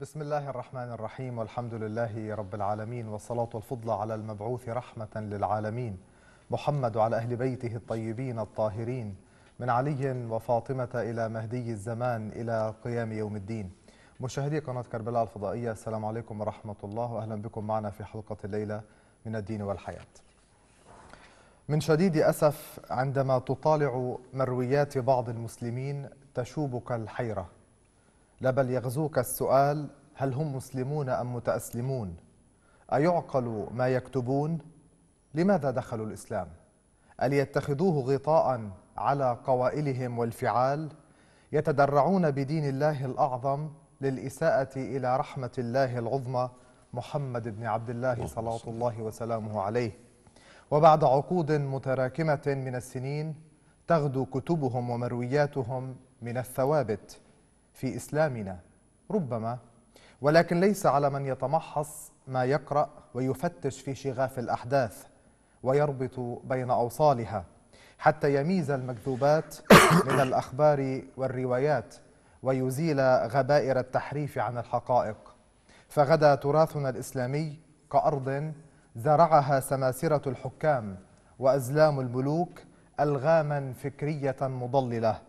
بسم الله الرحمن الرحيم والحمد لله رب العالمين والصلاة والفضل على المبعوث رحمة للعالمين محمد وعلى أهل بيته الطيبين الطاهرين من علي وفاطمة إلى مهدي الزمان إلى قيام يوم الدين مشاهدي قناة كربلاء الفضائية السلام عليكم ورحمة الله وأهلا بكم معنا في حلقة الليلة من الدين والحياة من شديد أسف عندما تطالع مرويات بعض المسلمين تشوبك الحيرة لا بل يغزوك السؤال هل هم مسلمون أم متأسلمون أيعقل ما يكتبون لماذا دخلوا الإسلام أليتخذوه غطاء على قوائلهم والفعال يتدرعون بدين الله الأعظم للإساءة إلى رحمة الله العظمى محمد بن عبد الله صلاة الله وسلامه عليه وبعد عقود متراكمة من السنين تغدو كتبهم ومروياتهم من الثوابت في إسلامنا ربما ولكن ليس على من يتمحص ما يقرأ ويفتش في شغاف الأحداث ويربط بين أوصالها حتى يميز المكذوبات من الأخبار والروايات ويزيل غبائر التحريف عن الحقائق فغدا تراثنا الإسلامي كأرض زرعها سماسرة الحكام وأزلام الملوك ألغاما فكرية مضللة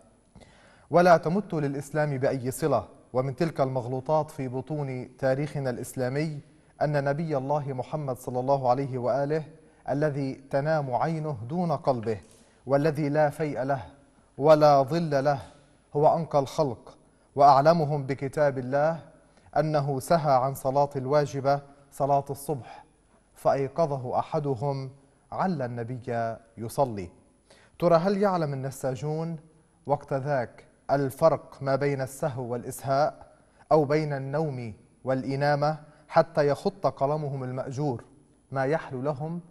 ولا تمت للإسلام بأي صلة ومن تلك المغلوطات في بطون تاريخنا الإسلامي أن نبي الله محمد صلى الله عليه وآله الذي تنام عينه دون قلبه والذي لا فيء له ولا ظل له هو أنقى الخلق وأعلمهم بكتاب الله أنه سهى عن صلاة الواجبة صلاة الصبح فأيقظه أحدهم عل النبي يصلي ترى هل يعلم النساجون وقت ذاك الفرق ما بين السهو والإسهاء أو بين النوم والإنامة حتى يخط قلمهم المأجور ما يحلو لهم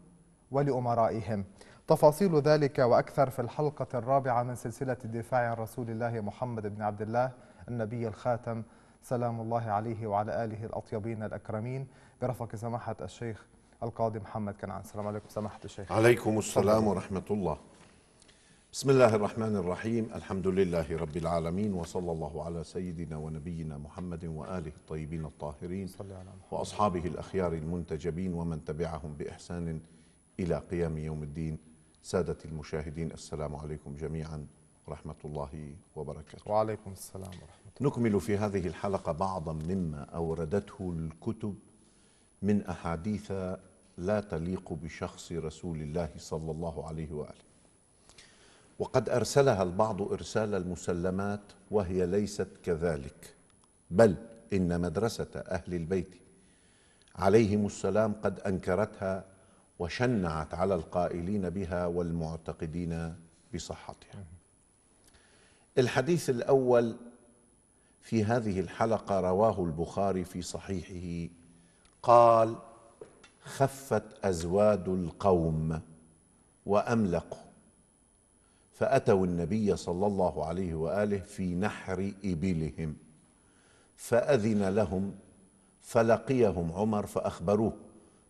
ولأمرائهم تفاصيل ذلك وأكثر في الحلقة الرابعة من سلسلة الدفاع عن رسول الله محمد بن عبد الله النبي الخاتم سلام الله عليه وعلى آله الأطيبين الأكرمين برفق سماحة الشيخ القاضي محمد كنعان السلام عليكم سماحة الشيخ عليكم السلام ورحمة الله بسم الله الرحمن الرحيم الحمد لله رب العالمين وصلى الله على سيدنا ونبينا محمد وآله الطيبين الطاهرين وأصحابه الأخيار المنتجبين ومن تبعهم بإحسان إلى قيام يوم الدين سادة المشاهدين السلام عليكم جميعا ورحمة الله وبركاته وعليكم السلام ورحمة الله نكمل في هذه الحلقة بعضا مما أوردته الكتب من أحاديث لا تليق بشخص رسول الله صلى الله عليه وآله وقد ارسلها البعض ارسال المسلمات وهي ليست كذلك بل ان مدرسه اهل البيت عليهم السلام قد انكرتها وشنعت على القائلين بها والمعتقدين بصحتها الحديث الاول في هذه الحلقه رواه البخاري في صحيحه قال خفت ازواد القوم واملقوا فأتوا النبي صلى الله عليه وآله في نحر إبلهم فأذن لهم فلقيهم عمر فأخبروه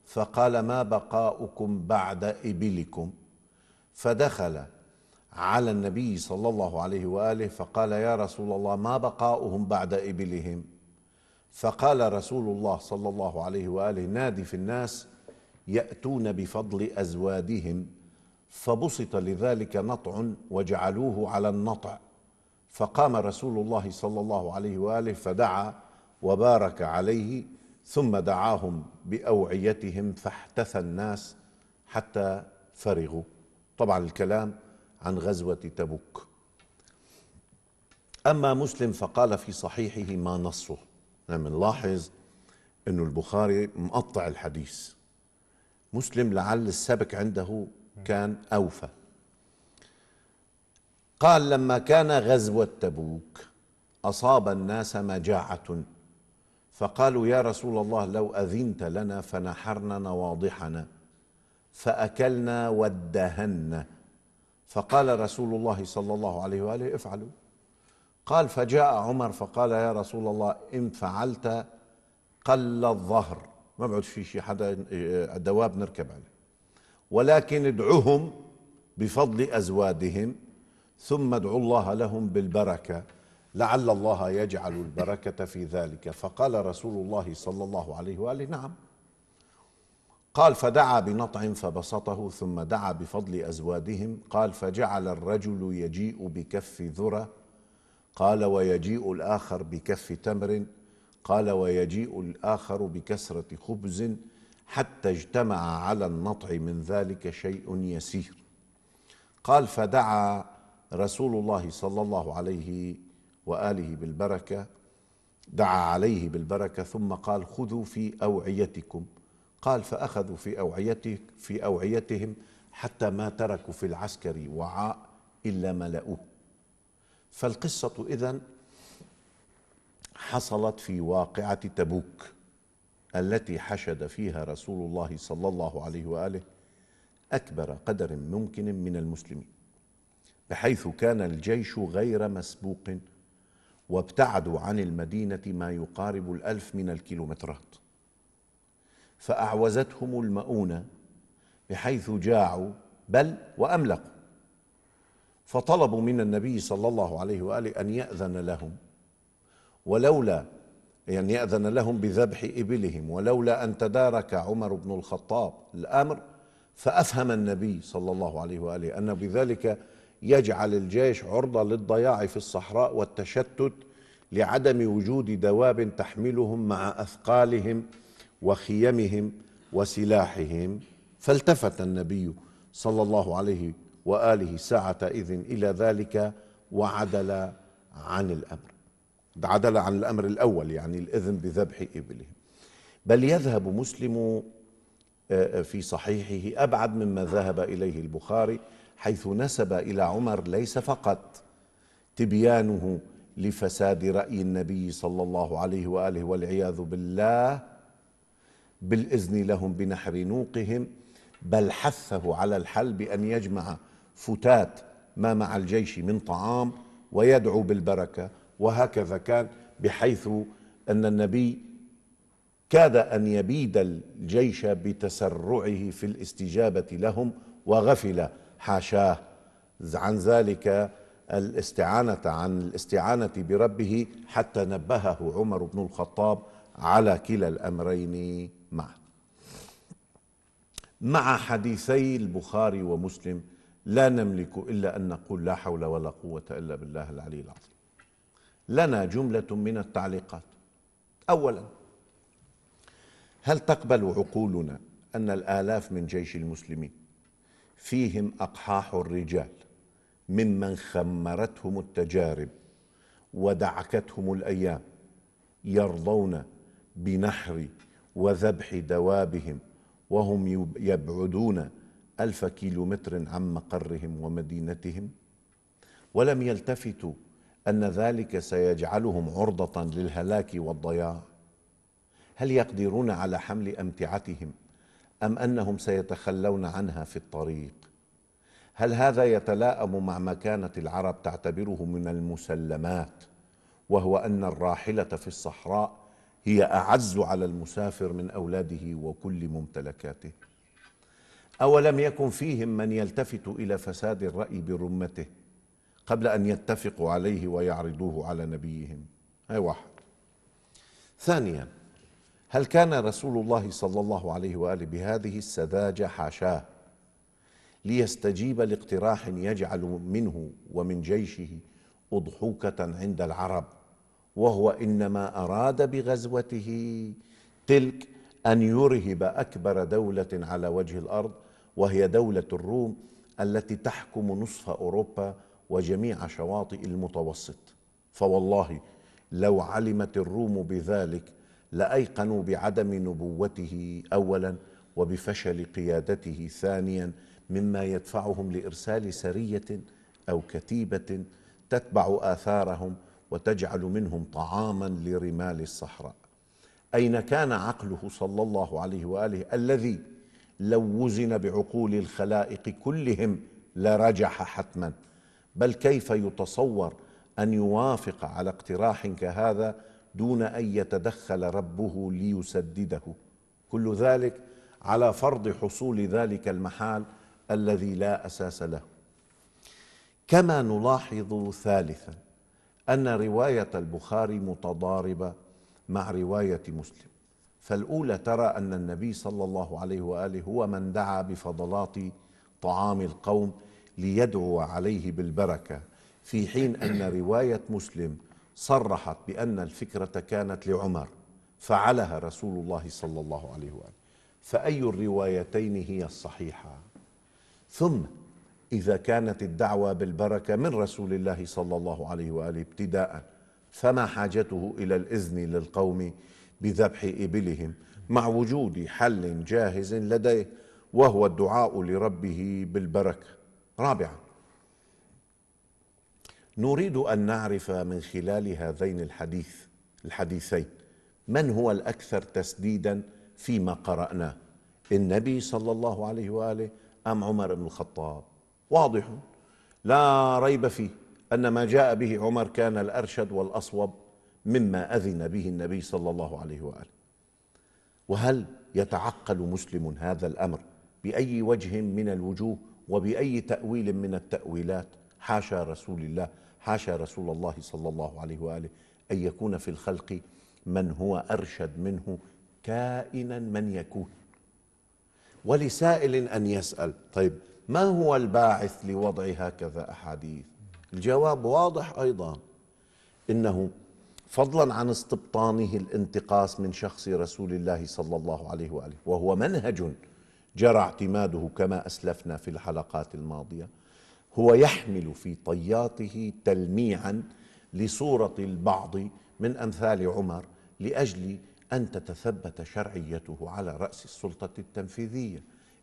فقال ما بقاؤكم بعد إبلكم فدخل على النبي صلى الله عليه وآله فقال يا رسول الله ما بقاؤهم بعد إبلهم فقال رسول الله صلى الله عليه وآله نادي في الناس يأتون بفضل أزوادهم فبسط لذلك نطع وجعلوه على النطع فقام رسول الله صلى الله عليه واله فدعا وبارك عليه ثم دعاهم باوعيتهم فاحتثى الناس حتى فرغوا طبعا الكلام عن غزوه تبوك اما مسلم فقال في صحيحه ما نصه نعم نلاحظ انه البخاري مقطع الحديث مسلم لعل السبك عنده كان أوفى قال لما كان غزو تبوك أصاب الناس مجاعة فقالوا يا رسول الله لو أذنت لنا فنحرنا نواضحنا فأكلنا ودهنا فقال رسول الله صلى الله عليه وآله افعلوا قال فجاء عمر فقال يا رسول الله إن فعلت قل الظهر ما بعد في شيء حدا إيه، دواب نركب عليه ولكن ادعهم بفضل أزوادهم ثم ادعوا الله لهم بالبركة لعل الله يجعل البركة في ذلك فقال رسول الله صلى الله عليه وآله نعم قال فدعا بنطع فبسطه ثم دعا بفضل أزوادهم قال فجعل الرجل يجيء بكف ذرة قال ويجيء الآخر بكف تمر قال ويجيء الآخر بكسرة خبز حتى اجتمع على النطع من ذلك شيء يسير قال فدعا رسول الله صلى الله عليه واله بالبركه دعا عليه بالبركه ثم قال خذوا في اوعيتكم قال فاخذوا في اوعيته في اوعيتهم حتى ما تركوا في العسكر وعاء الا ملأوه فالقصه اذا حصلت في واقعه تبوك التي حشد فيها رسول الله صلى الله عليه واله اكبر قدر ممكن من المسلمين بحيث كان الجيش غير مسبوق وابتعدوا عن المدينه ما يقارب الالف من الكيلومترات فاعوزتهم المؤونه بحيث جاعوا بل واملقوا فطلبوا من النبي صلى الله عليه واله ان ياذن لهم ولولا يعني يأذن لهم بذبح إبلهم ولولا أن تدارك عمر بن الخطاب الأمر فأفهم النبي صلى الله عليه وآله أن بذلك يجعل الجيش عرضة للضياع في الصحراء والتشتت لعدم وجود دواب تحملهم مع أثقالهم وخيمهم وسلاحهم فالتفت النبي صلى الله عليه وآله ساعة إذن إلى ذلك وعدل عن الأمر بعدل عن الأمر الأول يعني الإذن بذبح إبله بل يذهب مسلم آه، آه، في صحيحه أبعد مما ذهب إليه البخاري حيث نسب إلى عمر ليس فقط تبيانه لفساد رأي النبي صلى الله عليه وآله والعياذ بالله بالإذن لهم بنحر نوقهم بل حثه على الحل بأن يجمع فتات ما مع الجيش من طعام ويدعو بالبركة وهكذا كان بحيث أن النبي كاد أن يبيد الجيش بتسرعه في الاستجابة لهم وغفل حاشاه عن ذلك الاستعانة عن الاستعانة بربه حتى نبهه عمر بن الخطاب على كلا الأمرين معا مع حديثي البخاري ومسلم لا نملك إلا أن نقول لا حول ولا قوة إلا بالله العلي العظيم لنا جملة من التعليقات أولا هل تقبل عقولنا أن الآلاف من جيش المسلمين فيهم أقحاح الرجال ممن خمرتهم التجارب ودعكتهم الأيام يرضون بنحر وذبح دوابهم وهم يبعدون ألف كيلومتر عن مقرهم ومدينتهم ولم يلتفتوا ان ذلك سيجعلهم عرضه للهلاك والضياع هل يقدرون على حمل امتعتهم ام انهم سيتخلون عنها في الطريق هل هذا يتلائم مع ما كانت العرب تعتبره من المسلمات وهو ان الراحله في الصحراء هي اعز على المسافر من اولاده وكل ممتلكاته اولم يكن فيهم من يلتفت الى فساد الراي برمته قبل أن يتفقوا عليه ويعرضوه على نبيهم هاي واحد ثانيا هل كان رسول الله صلى الله عليه وآله بهذه السذاجة حاشاه ليستجيب لاقتراح يجعل منه ومن جيشه أضحوكة عند العرب وهو إنما أراد بغزوته تلك أن يرهب أكبر دولة على وجه الأرض وهي دولة الروم التي تحكم نصف أوروبا وجميع شواطئ المتوسط فوالله لو علمت الروم بذلك لايقنوا بعدم نبوته اولا وبفشل قيادته ثانيا مما يدفعهم لارسال سريه او كتيبه تتبع اثارهم وتجعل منهم طعاما لرمال الصحراء اين كان عقله صلى الله عليه واله الذي لو وزن بعقول الخلائق كلهم لرجح حتما بل كيف يتصور ان يوافق على اقتراح كهذا دون ان يتدخل ربه ليسدده كل ذلك على فرض حصول ذلك المحال الذي لا اساس له كما نلاحظ ثالثا ان روايه البخاري متضاربه مع روايه مسلم فالاولى ترى ان النبي صلى الله عليه واله هو من دعا بفضلات طعام القوم ليدعو عليه بالبركه في حين ان روايه مسلم صرحت بان الفكره كانت لعمر فعلها رسول الله صلى الله عليه واله فاي الروايتين هي الصحيحه ثم اذا كانت الدعوه بالبركه من رسول الله صلى الله عليه واله ابتداء فما حاجته الى الاذن للقوم بذبح ابلهم مع وجود حل جاهز لديه وهو الدعاء لربه بالبركه رابعا نريد ان نعرف من خلال هذين الحديث الحديثين من هو الاكثر تسديدا فيما قراناه النبي صلى الله عليه واله ام عمر بن الخطاب واضح لا ريب فيه ان ما جاء به عمر كان الارشد والاصوب مما اذن به النبي صلى الله عليه واله وهل يتعقل مسلم هذا الامر باي وجه من الوجوه وبأي تأويل من التأويلات حاشا رسول الله حاشا رسول الله صلى الله عليه وآله أن يكون في الخلق من هو أرشد منه كائنا من يكون ولسائل أن يسأل طيب ما هو الباعث لوضع هكذا أحاديث الجواب واضح أيضا إنه فضلا عن استبطانه الانتقاص من شخص رسول الله صلى الله عليه وآله وهو منهج جرى اعتماده كما اسلفنا في الحلقات الماضيه هو يحمل في طياته تلميعا لصوره البعض من امثال عمر لاجل ان تتثبت شرعيته على راس السلطه التنفيذيه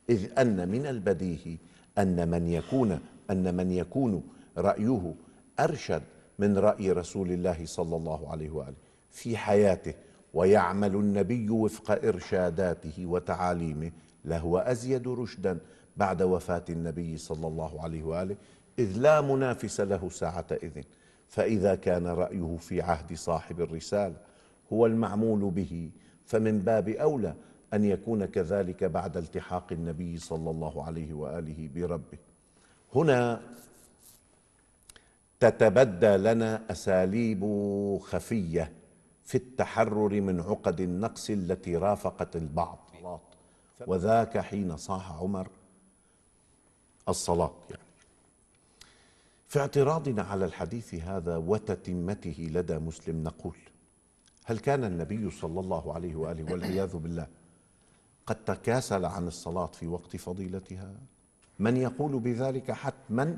اذ ان من البديهي ان من يكون ان من يكون رايه ارشد من راي رسول الله صلى الله عليه واله في حياته ويعمل النبي وفق ارشاداته وتعاليمه لهو أزيد رشدا بعد وفاة النبي صلى الله عليه وآله إذ لا منافس له ساعتئذ فإذا كان رأيه في عهد صاحب الرسالة هو المعمول به فمن باب أولى أن يكون كذلك بعد التحاق النبي صلى الله عليه وآله بربه هنا تتبدى لنا أساليب خفية في التحرر من عقد النقص التي رافقت البعض وذاك حين صاح عمر الصلاة يعني في اعتراضنا على الحديث هذا وتتمته لدى مسلم نقول هل كان النبي صلى الله عليه وآله والعياذ بالله قد تكاسل عن الصلاة في وقت فضيلتها من يقول بذلك حتما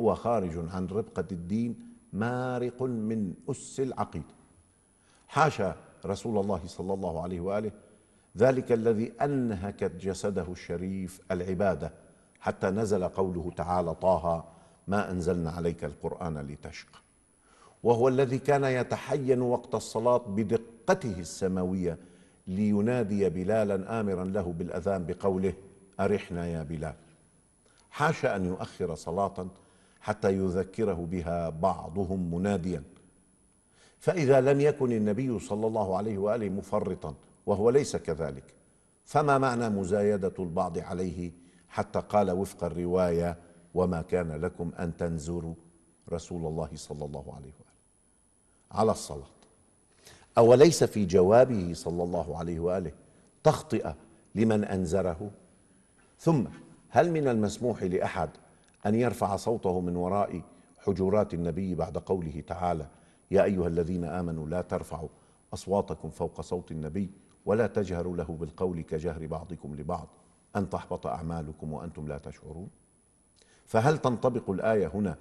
هو خارج عن ربقة الدين مارق من أس العقيدة حاشا رسول الله صلى الله عليه وآله ذلك الذي انهكت جسده الشريف العباده حتى نزل قوله تعالى طه ما انزلنا عليك القران لتشقى وهو الذي كان يتحين وقت الصلاه بدقته السماويه لينادي بلالا امرا له بالاذان بقوله ارحنا يا بلال حاشا ان يؤخر صلاه حتى يذكره بها بعضهم مناديا فاذا لم يكن النبي صلى الله عليه واله مفرطا وهو ليس كذلك فما معنى مزايدة البعض عليه حتى قال وفق الرواية وما كان لكم أن تنزروا رسول الله صلى الله عليه وآله على الصلاة أوليس في جوابه صلى الله عليه وآله تخطئة لمن أنزره ثم هل من المسموح لأحد أن يرفع صوته من وراء حجرات النبي بعد قوله تعالى يا أيها الذين آمنوا لا ترفعوا أصواتكم فوق صوت النبي ولا تجهروا له بالقول كجهر بعضكم لبعض أن تحبط أعمالكم وأنتم لا تشعرون فهل تنطبق الآية هنا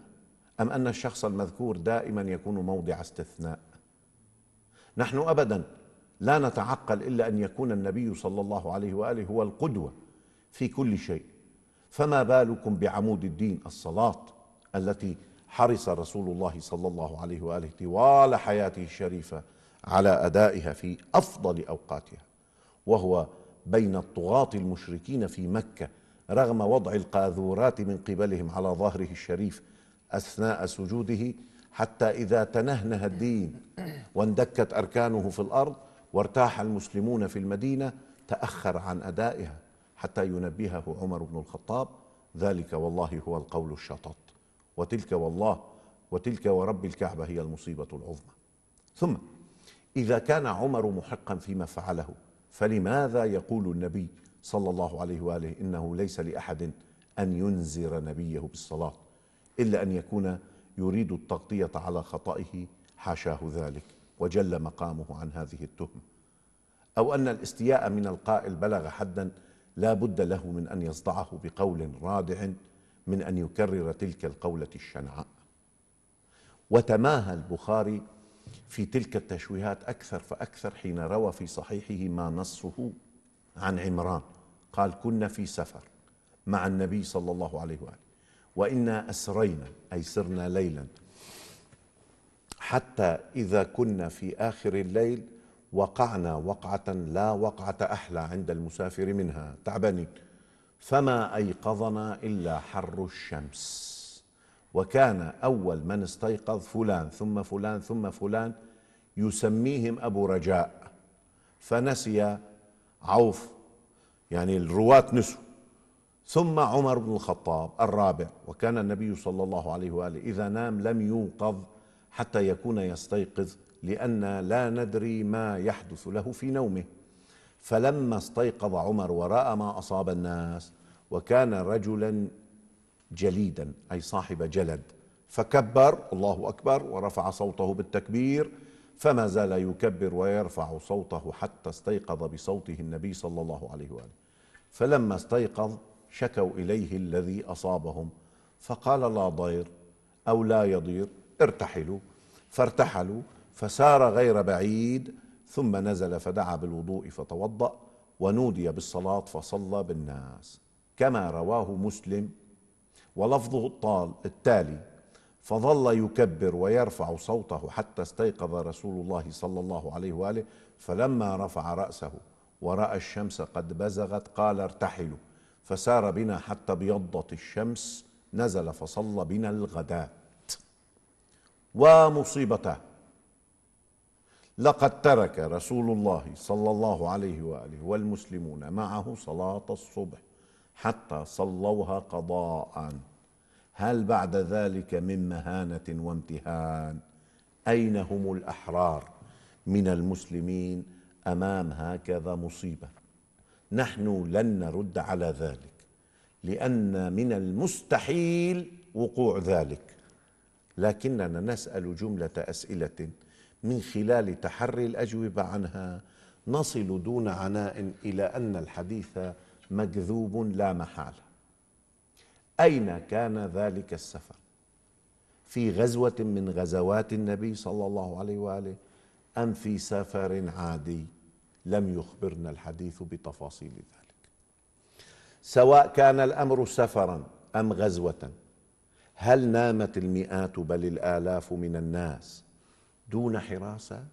أم أن الشخص المذكور دائما يكون موضع استثناء نحن أبدا لا نتعقل إلا أن يكون النبي صلى الله عليه وآله هو القدوة في كل شيء فما بالكم بعمود الدين الصلاة التي حرص رسول الله صلى الله عليه وآله طوال حياته الشريفة على أدائها في أفضل أوقاتها وهو بين الطغاة المشركين في مكة رغم وضع القاذورات من قبلهم على ظهره الشريف أثناء سجوده حتى إذا تنهنه الدين واندكت أركانه في الأرض وارتاح المسلمون في المدينة تأخر عن أدائها حتى ينبهه عمر بن الخطاب ذلك والله هو القول الشطط وتلك والله وتلك ورب الكعبة هي المصيبة العظمى ثم إذا كان عمر محقا فيما فعله فلماذا يقول النبي صلى الله عليه وآله إنه ليس لأحد أن ينذر نبيه بالصلاة إلا أن يكون يريد التغطية على خطئه حاشاه ذلك وجل مقامه عن هذه التهمة أو أن الاستياء من القائل بلغ حدا لا بد له من أن يصدعه بقول رادع من أن يكرر تلك القولة الشنعاء وتماهى البخاري في تلك التشويهات أكثر فأكثر حين روى في صحيحه ما نصه عن عمران قال كنا في سفر مع النبي صلى الله عليه وآله وإنا أسرينا أي سرنا ليلا حتى إذا كنا في آخر الليل وقعنا وقعة لا وقعة أحلى عند المسافر منها تعبني فما أيقظنا إلا حر الشمس وكان أول من استيقظ فلان ثم فلان ثم فلان يسميهم أبو رجاء فنسي عوف يعني الرواة نسوا ثم عمر بن الخطاب الرابع وكان النبي صلى الله عليه وآله إذا نام لم يوقظ حتى يكون يستيقظ لأن لا ندري ما يحدث له في نومه فلما استيقظ عمر ورأى ما أصاب الناس وكان رجلا جليدا أي صاحب جلد فكبر الله أكبر ورفع صوته بالتكبير فما زال يكبر ويرفع صوته حتى استيقظ بصوته النبي صلى الله عليه وآله فلما استيقظ شكوا إليه الذي أصابهم فقال لا ضير أو لا يضير ارتحلوا فارتحلوا فسار غير بعيد ثم نزل فدعا بالوضوء فتوضأ ونودي بالصلاة فصلى بالناس كما رواه مسلم ولفظه الطال التالي فظل يكبر ويرفع صوته حتى استيقظ رسول الله صلى الله عليه واله فلما رفع راسه وراى الشمس قد بزغت قال ارتحلوا فسار بنا حتى ابيضت الشمس نزل فصلى بنا الغداة ومصيبته لقد ترك رسول الله صلى الله عليه واله والمسلمون معه صلاه الصبح حتى صلوها قضاءً هل بعد ذلك من مهانه وامتهان اين هم الاحرار من المسلمين امام هكذا مصيبه نحن لن نرد على ذلك لان من المستحيل وقوع ذلك لكننا نسال جمله اسئله من خلال تحري الاجوبه عنها نصل دون عناء الى ان الحديث مكذوب لا محاله أين كان ذلك السفر في غزوة من غزوات النبي صلى الله عليه وآله أم في سفر عادي لم يخبرنا الحديث بتفاصيل ذلك سواء كان الأمر سفرا أم غزوة هل نامت المئات بل الآلاف من الناس دون حراسة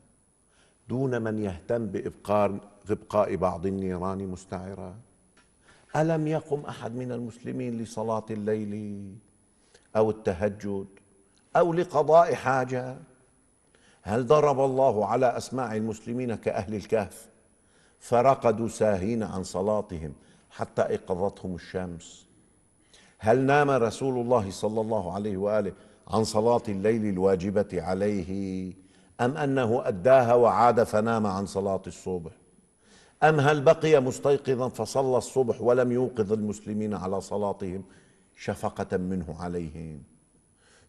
دون من يهتم بإبقاء بعض النيران مستعرات ألم يقم أحد من المسلمين لصلاة الليل أو التهجد أو لقضاء حاجة هل ضرب الله على أسماع المسلمين كأهل الكهف فرقدوا ساهين عن صلاتهم حتى ايقظتهم الشمس هل نام رسول الله صلى الله عليه واله عن صلاه الليل الواجبه عليه ام انه اداها وعاد فنام عن صلاه الصبح أم هل بقي مستيقظا فصلى الصبح ولم يوقظ المسلمين على صلاتهم شفقة منه عليهم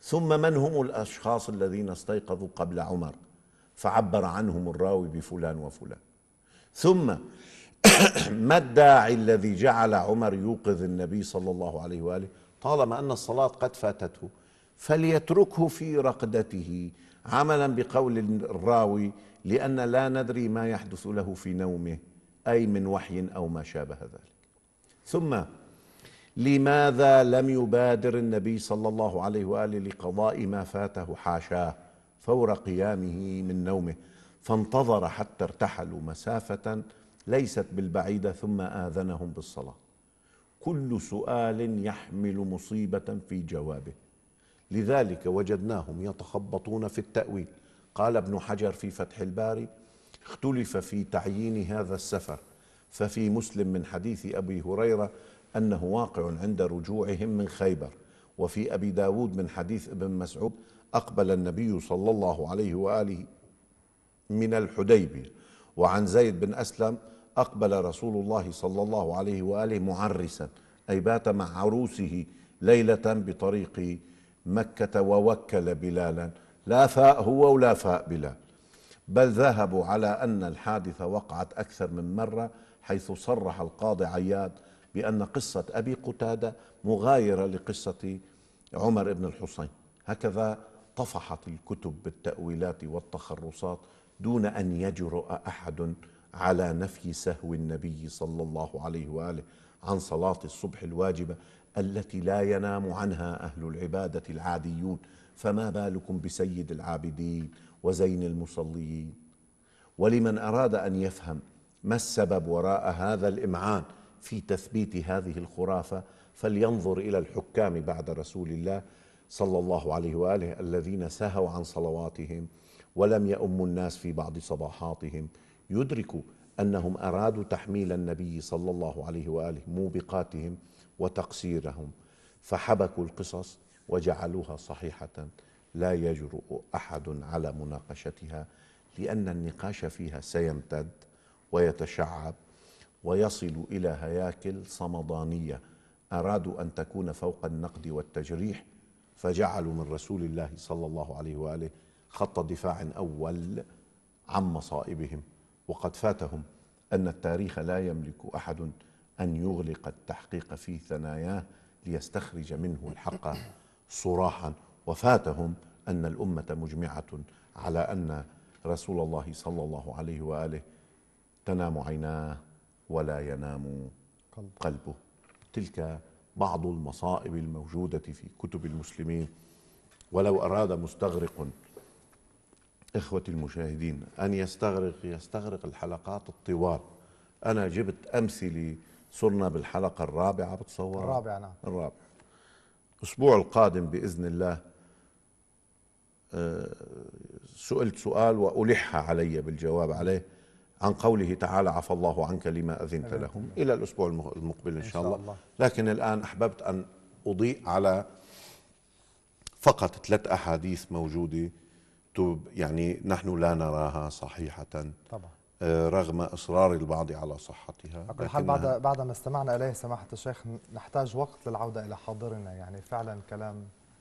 ثم من هم الأشخاص الذين استيقظوا قبل عمر فعبر عنهم الراوي بفلان وفلان ثم ما الداعي الذي جعل عمر يوقظ النبي صلى الله عليه وآله طالما أن الصلاة قد فاتته فليتركه في رقدته عملا بقول الراوي لأن لا ندري ما يحدث له في نومه أي من وحي أو ما شابه ذلك ثم لماذا لم يبادر النبي صلى الله عليه وآله لقضاء ما فاته حاشاه فور قيامه من نومه فانتظر حتى ارتحلوا مسافة ليست بالبعيدة ثم آذنهم بالصلاة كل سؤال يحمل مصيبة في جوابه لذلك وجدناهم يتخبطون في التأويل قال ابن حجر في فتح الباري اختلف في تعيين هذا السفر ففي مسلم من حديث أبي هريرة أنه واقع عند رجوعهم من خيبر وفي أبي داود من حديث ابن مسعود أقبل النبي صلى الله عليه وآله من الحديبية وعن زيد بن أسلم أقبل رسول الله صلى الله عليه وآله معرسا أي بات مع عروسه ليلة بطريق مكة ووكل بلالا لا فاء هو ولا فاء بلال بل ذهبوا على أن الحادثة وقعت أكثر من مرة حيث صرح القاضي عياد بأن قصة أبي قتادة مغايرة لقصة عمر بن الحصين هكذا طفحت الكتب بالتأويلات والتخرصات دون أن يجرؤ أحد على نفي سهو النبي صلى الله عليه وآله عن صلاة الصبح الواجبة التي لا ينام عنها أهل العبادة العاديون فما بالكم بسيد العابدين وزين المصلين ولمن أراد أن يفهم ما السبب وراء هذا الإمعان في تثبيت هذه الخرافة فلينظر إلى الحكام بعد رسول الله صلى الله عليه وآله الذين سهوا عن صلواتهم ولم يؤموا الناس في بعض صباحاتهم يدركوا أنهم أرادوا تحميل النبي صلى الله عليه وآله موبقاتهم وتقصيرهم فحبكوا القصص وجعلوها صحيحة لا يجرؤ احد على مناقشتها لان النقاش فيها سيمتد ويتشعب ويصل الى هياكل صمدانيه ارادوا ان تكون فوق النقد والتجريح فجعلوا من رسول الله صلى الله عليه واله خط دفاع اول عن مصائبهم وقد فاتهم ان التاريخ لا يملك احد ان يغلق التحقيق في ثناياه ليستخرج منه الحق صراحا وفاتهم أن الأمة مجمعة على أن رسول الله صلى الله عليه وآله تنام عيناه ولا ينام قلبه تلك بعض المصائب الموجودة في كتب المسلمين ولو أراد مستغرق إخوة المشاهدين أن يستغرق يستغرق الحلقات الطوال أنا جبت أمثلة صرنا بالحلقة الرابعة بتصور الرابعة نعم الرابعة الأسبوع القادم بإذن الله سئلت سؤال وألح علي بالجواب عليه عن قوله تعالى عفى الله عنك لما أذنت لهم إلى الأسبوع المقبل إن شاء الله لكن الآن أحببت أن أضيء على فقط ثلاث أحاديث موجودة يعني نحن لا نراها صحيحة طبعا آه، رغم اصرار البعض على صحتها على حال بعد بعد ما استمعنا اليه سماحه الشيخ نحتاج وقت للعوده الى حاضرنا يعني فعلا كلام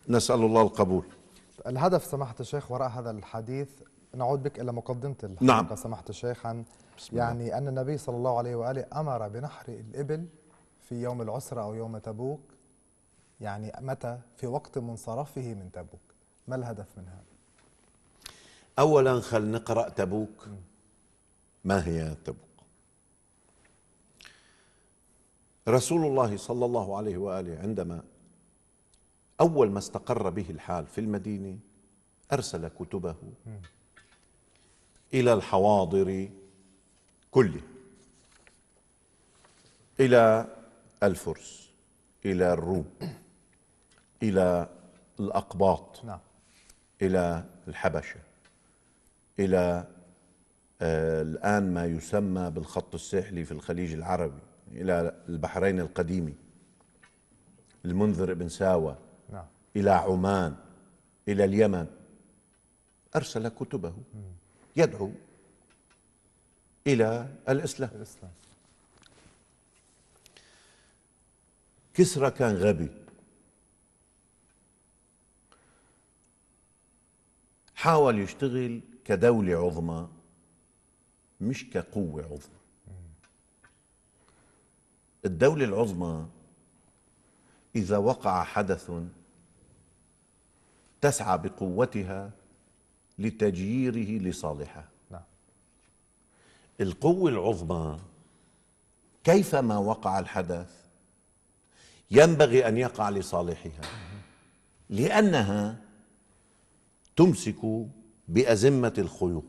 نسال الله القبول الهدف سماحة الشيخ وراء هذا الحديث نعود بك إلى مقدمة الحلقة نعم. سماحة الشيخ عن يعني أن النبي صلى الله عليه وآله أمر بنحر الإبل في يوم العسرة أو يوم تبوك يعني متى في وقت منصرفه من تبوك ما الهدف من هذا؟ أولا خل نقرأ تبوك ما هي تبوك رسول الله صلى الله عليه وآله عندما أول ما استقر به الحال في المدينة أرسل كتبه إلى الحواضر كلها إلى الفرس إلى الروم إلى الأقباط نعم. إلى الحبشة إلى آه الآن ما يسمى بالخط الساحلي في الخليج العربي إلى البحرين القديمة المنذر بن ساوى إلى عمان إلى اليمن أرسل كتبه يدعو إلى الإسلام, كسرى كان غبي حاول يشتغل كدولة عظمى مش كقوة عظمى الدولة العظمى إذا وقع حدث تسعى بقوتها لتجييره لصالحه نعم. القوة العظمى كيفما وقع الحدث ينبغي أن يقع لصالحها لأنها تمسك بأزمة الخيوط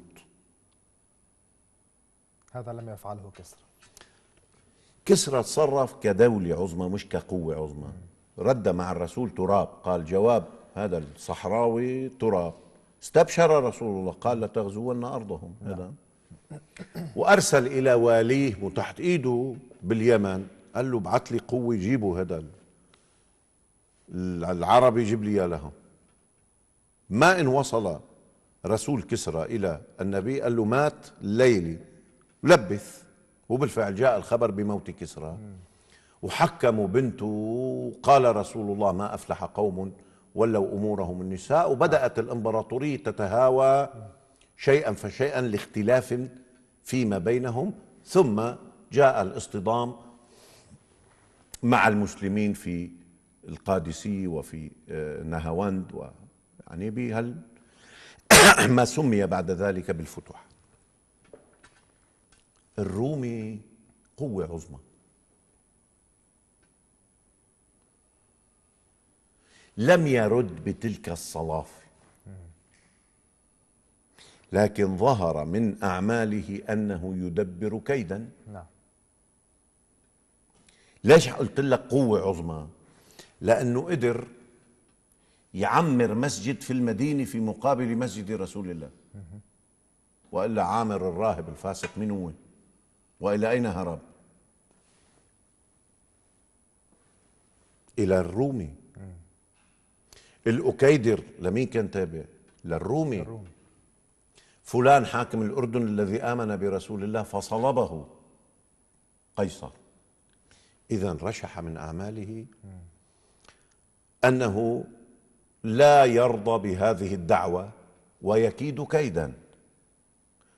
هذا لم يفعله كسرى كسرى تصرف كدولة عظمى مش كقوة عظمى رد مع الرسول تراب قال جواب هذا الصحراوي تراب استبشر رسول الله قال لتغزون أرضهم نعم. هذا وأرسل إلى واليه وتحت إيده باليمن قال له ابعث لي قوة جيبوا هذا العربي جيب لي لهم ما إن وصل رسول كسرى إلى النبي قال له مات ليلي لبث وبالفعل جاء الخبر بموت كسرى وحكموا بنته وقال رسول الله ما أفلح قوم ولوا امورهم النساء وبدات الامبراطوريه تتهاوى شيئا فشيئا لاختلاف فيما بينهم ثم جاء الاصطدام مع المسلمين في القادسيه وفي آه، نهاوند ويعني بهل ما سمي بعد ذلك بالفتوح الرومي قوه عظمى لم يرد بتلك الصلافة لكن ظهر من أعماله أنه يدبر كيدا نعم ليش قلت لك قوة عظمى لأنه قدر يعمر مسجد في المدينة في مقابل مسجد رسول الله وإلا عامر الراهب الفاسق من هو وإلى أين هرب إلى الرومي الأكيدر لمين كان تابع للرومي, للرومي. فلان حاكم الأردن الذي آمن برسول الله فصلبه قيصر إذا رشح من أعماله أنه لا يرضى بهذه الدعوة ويكيد كيدا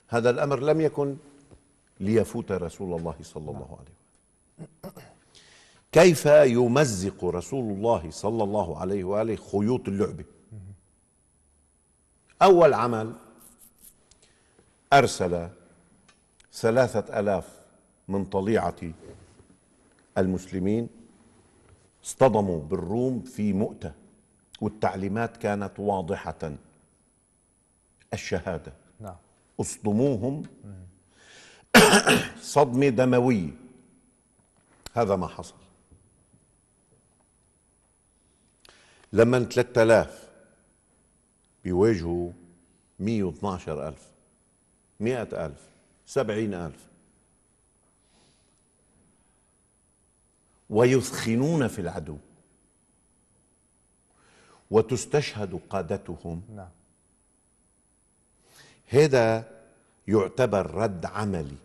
هذا الأمر لم يكن ليفوت رسول الله صلى الله عليه وسلم نعم. كيف يمزق رسول الله صلى الله عليه واله خيوط اللعبه اول عمل ارسل ثلاثه الاف من طليعه المسلمين اصطدموا بالروم في مؤته والتعليمات كانت واضحه الشهاده نعم اصطموهم صدمه دمويه هذا ما حصل لما 3000 بيواجهوا 112000 100000 70000 ويثخنون في العدو وتستشهد قادتهم نعم هذا يعتبر رد عملي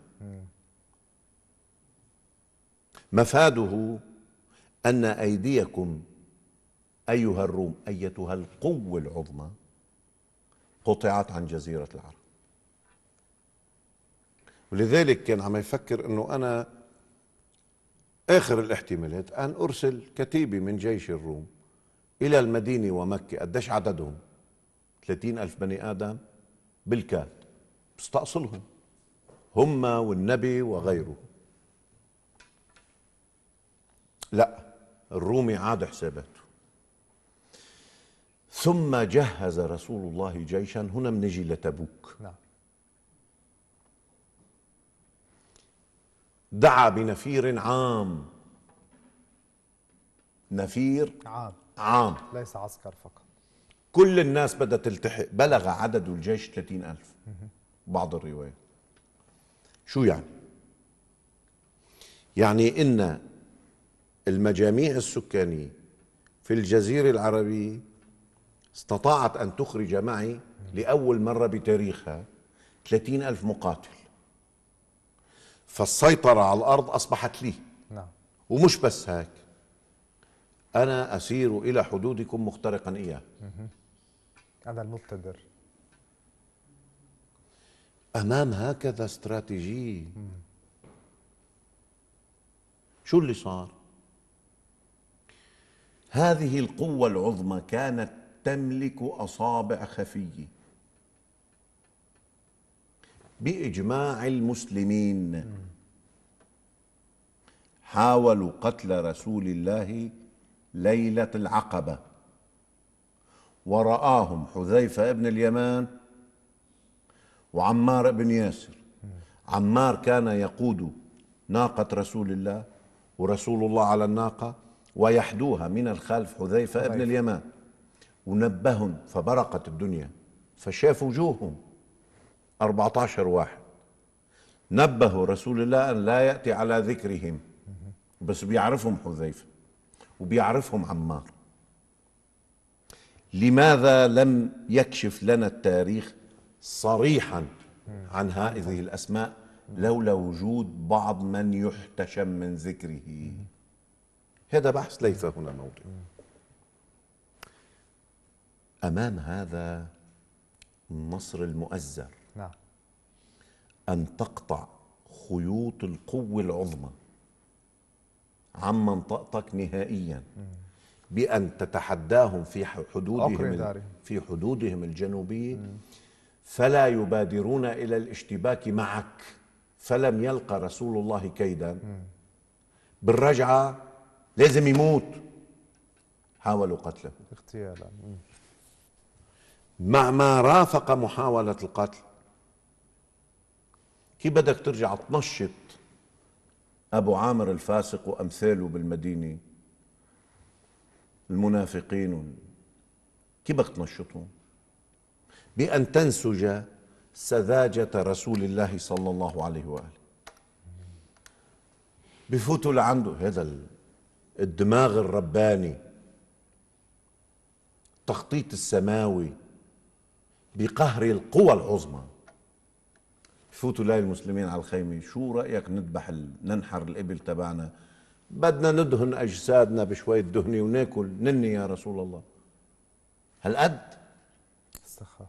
مفاده أن أيديكم أيها الروم أيتها القوة العظمى قطعت عن جزيرة العرب ولذلك كان عم يفكر أنه أنا آخر الاحتمالات أن أرسل كتيبة من جيش الروم إلى المدينة ومكة قديش عددهم ثلاثين ألف بني آدم بالكاد استأصلهم هم والنبي وغيره لا الرومي عاد حساباته ثم جهز رسول الله جيشا هنا بنجي لتبوك نعم دعا بنفير عام نفير عام عام ليس عسكر فقط كل الناس بدها تلتحق بلغ عدد الجيش 30 ألف بعض الروايات شو يعني يعني إن المجاميع السكانية في الجزيرة العربية استطاعت أن تخرج معي لأول مرة بتاريخها 30 ألف مقاتل فالسيطرة على الأرض أصبحت لي نعم. ومش بس هيك أنا أسير إلى حدودكم مخترقا إياه أنا المبتدر أمام هكذا استراتيجية شو اللي صار؟ هذه القوة العظمى كانت تملك اصابع خفيه باجماع المسلمين حاولوا قتل رسول الله ليله العقبه وراهم حذيفه ابن اليمان وعمار بن ياسر عمار كان يقود ناقه رسول الله ورسول الله على الناقه ويحدوها من الخلف حذيفه ابن اليمان ونبههم فبرقت الدنيا فشاف وجوههم 14 واحد نبه رسول الله أن لا يأتي على ذكرهم بس بيعرفهم حذيفة وبيعرفهم عمار لماذا لم يكشف لنا التاريخ صريحا عن هذه الأسماء لولا وجود بعض من يحتشم من ذكره هذا بحث ليس هنا موضوع امام هذا النصر المؤزر نعم ان تقطع خيوط القوه العظمى عن منطقتك نهائيا بان تتحداهم في حدودهم في حدودهم الجنوبيه فلا يبادرون الى الاشتباك معك فلم يلقى رسول الله كيدا بالرجعه لازم يموت حاولوا قتله اغتيالا مع ما رافق محاولة القتل كيف بدك ترجع تنشط أبو عامر الفاسق وأمثاله بالمدينة المنافقين كيف بدك تنشطهم بأن تنسج سذاجة رسول الله صلى الله عليه وآله بفوتوا لعنده هذا الدماغ الرباني التخطيط السماوي بقهر القوى العظمى فوتوا لاي المسلمين على الخيمه شو رايك نذبح ننحر الابل تبعنا بدنا ندهن اجسادنا بشويه دهن وناكل نني يا رسول الله هالقد السخاف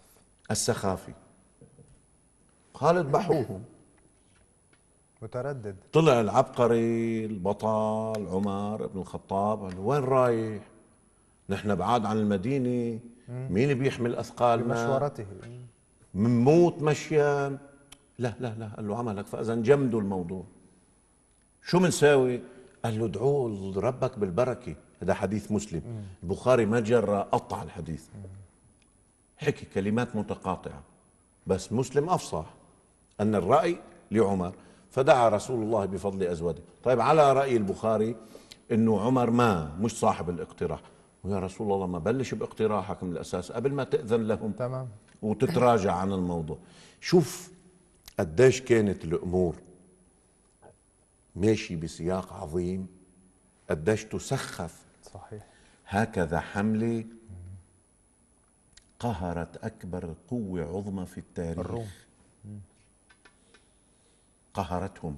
السخافي قال اذبحوهم متردد طلع العبقري البطل عمر بن الخطاب قال وين رايح نحن بعاد عن المدينه مين بيحمل اثقال مشورته من موت مشيان لا لا لا قال له عملك فاذا جمدوا الموضوع شو بنساوي قال له ادعوا ربك بالبركه هذا حديث مسلم البخاري ما جرى قطع الحديث حكي كلمات متقاطعه بس مسلم افصح ان الراي لعمر فدعا رسول الله بفضل ازواجه طيب على راي البخاري انه عمر ما مش صاحب الاقتراح ويا رسول الله ما بلش باقتراحك من الاساس قبل ما تاذن لهم تمام وتتراجع عن الموضوع شوف قديش كانت الامور ماشي بسياق عظيم قديش تسخف صحيح هكذا حمله قهرت اكبر قوه عظمى في التاريخ الروم قهرتهم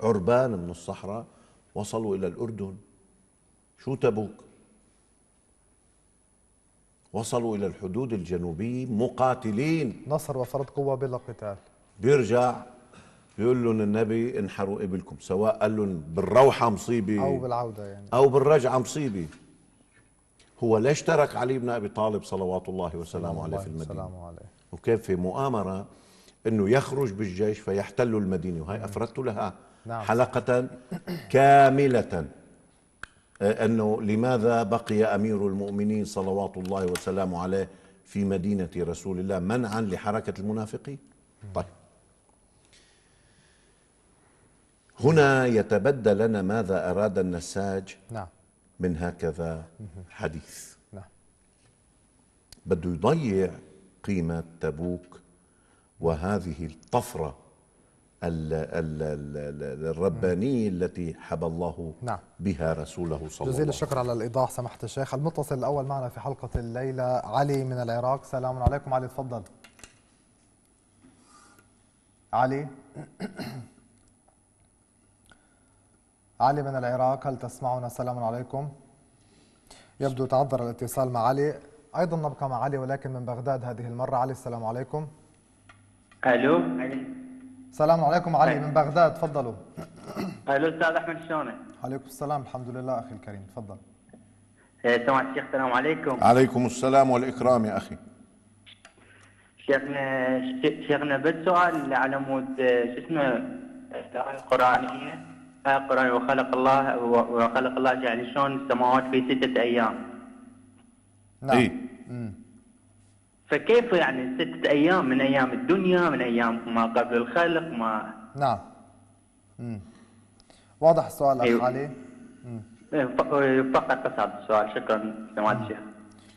عربان من الصحراء وصلوا الى الاردن شو تبوك وصلوا إلى الحدود الجنوبية مقاتلين نصر وفرض قوة بلا قتال بيرجع بيقول لهم النبي انحروا قبلكم سواء قال لهم بالروحة مصيبة أو بالعودة يعني أو بالرجعة مصيبة هو ليش ترك علي بن أبي طالب صلوات الله وسلامه عليه في المدينة عليه. وكان في مؤامرة أنه يخرج بالجيش فيحتلوا المدينة وهي أفردت لها نعم. حلقة كاملة آه، أنه لماذا بقي أمير المؤمنين صلوات الله وسلامه عليه في مدينة رسول الله منعا لحركة المنافقين طيب هنا يتبدى لنا ماذا أراد النساج نعم. من هكذا حديث نعم. بده يضيع قيمة تبوك وهذه الطفرة الربانية التي حبى الله نعم. بها رسوله صلى الله عليه وسلم جزيل الشكر على الإيضاح سماحة الشيخ المتصل الأول معنا في حلقة الليلة علي من العراق سلام عليكم علي تفضل علي علي من العراق هل تسمعنا سلام عليكم يبدو تعذر الاتصال مع علي أيضا نبقى مع علي ولكن من بغداد هذه المرة علي السلام عليكم ألو السلام عليكم علي من بغداد تفضلوا اهلا استاذ احمد شلونك؟ عليكم السلام الحمد لله اخي الكريم تفضل إيه، سمعت الشيخ السلام عليكم عليكم السلام والاكرام يا اخي شيخنا شيخنا بس سؤال على مود شو اسمه القرانيه آه، القران وخلق الله وخلق الله جعل شلون السماوات في سته ايام نعم إيه؟ فكيف يعني ستة أيام من أيام الدنيا من أيام ما قبل الخلق ما نعم مم. واضح السؤال أخ أيوه. علي إيه، فقط أصعب السؤال شكرا سماحة الشيخ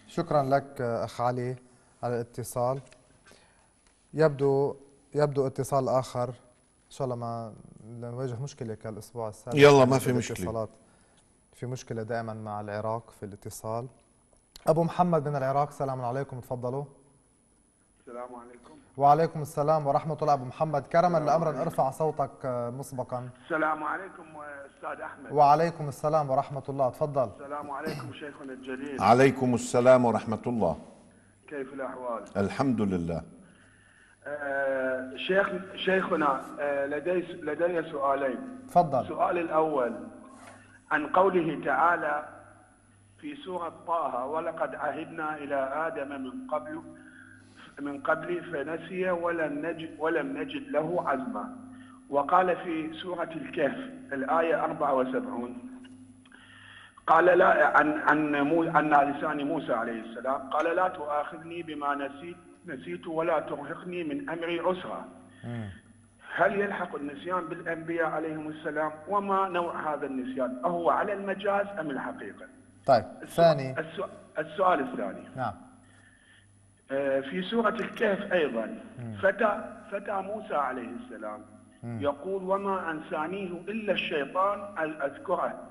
شكرا لك أخ علي على الاتصال يبدو يبدو اتصال آخر إن شاء الله ما نواجه مشكلة كالأسبوع السابق يلا ما في مشكلة في مشكلة دائما مع العراق في الاتصال أبو محمد من العراق سلام عليكم تفضلوا السلام عليكم وعليكم السلام ورحمة الله أبو محمد كرما لأمر ارفع صوتك آه، مسبقا السلام عليكم أستاذ أحمد وعليكم السلام ورحمة الله تفضل السلام عليكم شيخنا الجليل عليكم السلام ورحمة الله كيف الأحوال الحمد لله آه شيخ شيخنا آه لدي لدي سؤالين تفضل السؤال الأول عن قوله تعالى في سورة طه ولقد عهدنا إلى آدم من قبل من قبل فنسي ولم نجد, ولم نجد له عزما وقال في سورة الكهف الآية 74 قال لا عن عن عن لسان موسى عليه السلام قال لا تؤاخذني بما نسيت نسيت ولا ترهقني من امري عسرا. هل يلحق النسيان بالانبياء عليهم السلام؟ وما نوع هذا النسيان؟ اهو على المجاز ام الحقيقه؟ طيب ثاني السؤال, السؤال الثاني نعم آه، في سورة الكهف أيضا فتى, فتى موسى عليه السلام يقول وما أنسانيه إلا الشيطان أن أذكره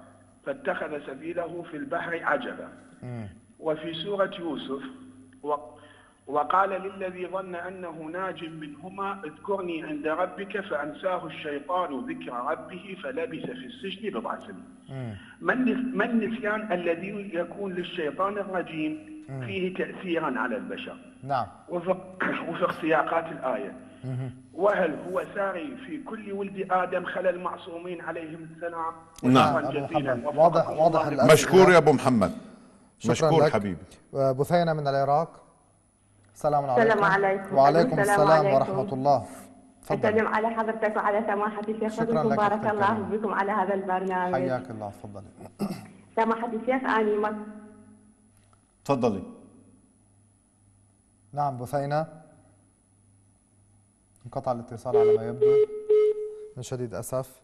فاتخذ سبيله في البحر عجبا وفي سورة يوسف وقال للذي ظن أنه ناج منهما اذكرني عند ربك فأنساه الشيطان ذكر ربه فلبث في السجن بضع سنين من نسيان الذي يكون للشيطان الرجيم فيه تأثيرا على البشر نعم وفق, وفق سياقات الآية وهل هو ساري في كل ولد آدم خلى المعصومين عليهم السلام نعم واضح واضح مشكور يا أبو محمد مشكور حبيبي آه، بثينة من العراق السلام عليكم السلام عليكم وعليكم السلام, السلام عليكم. ورحمة الله أسلم على حضرتك وعلى سماحة الشيخ شكرا بارك الله بكم على هذا البرنامج حياك الله تفضلي سماحة الشيخ أني تفضلي نعم بثينة انقطع الاتصال على ما يبدو من شديد أسف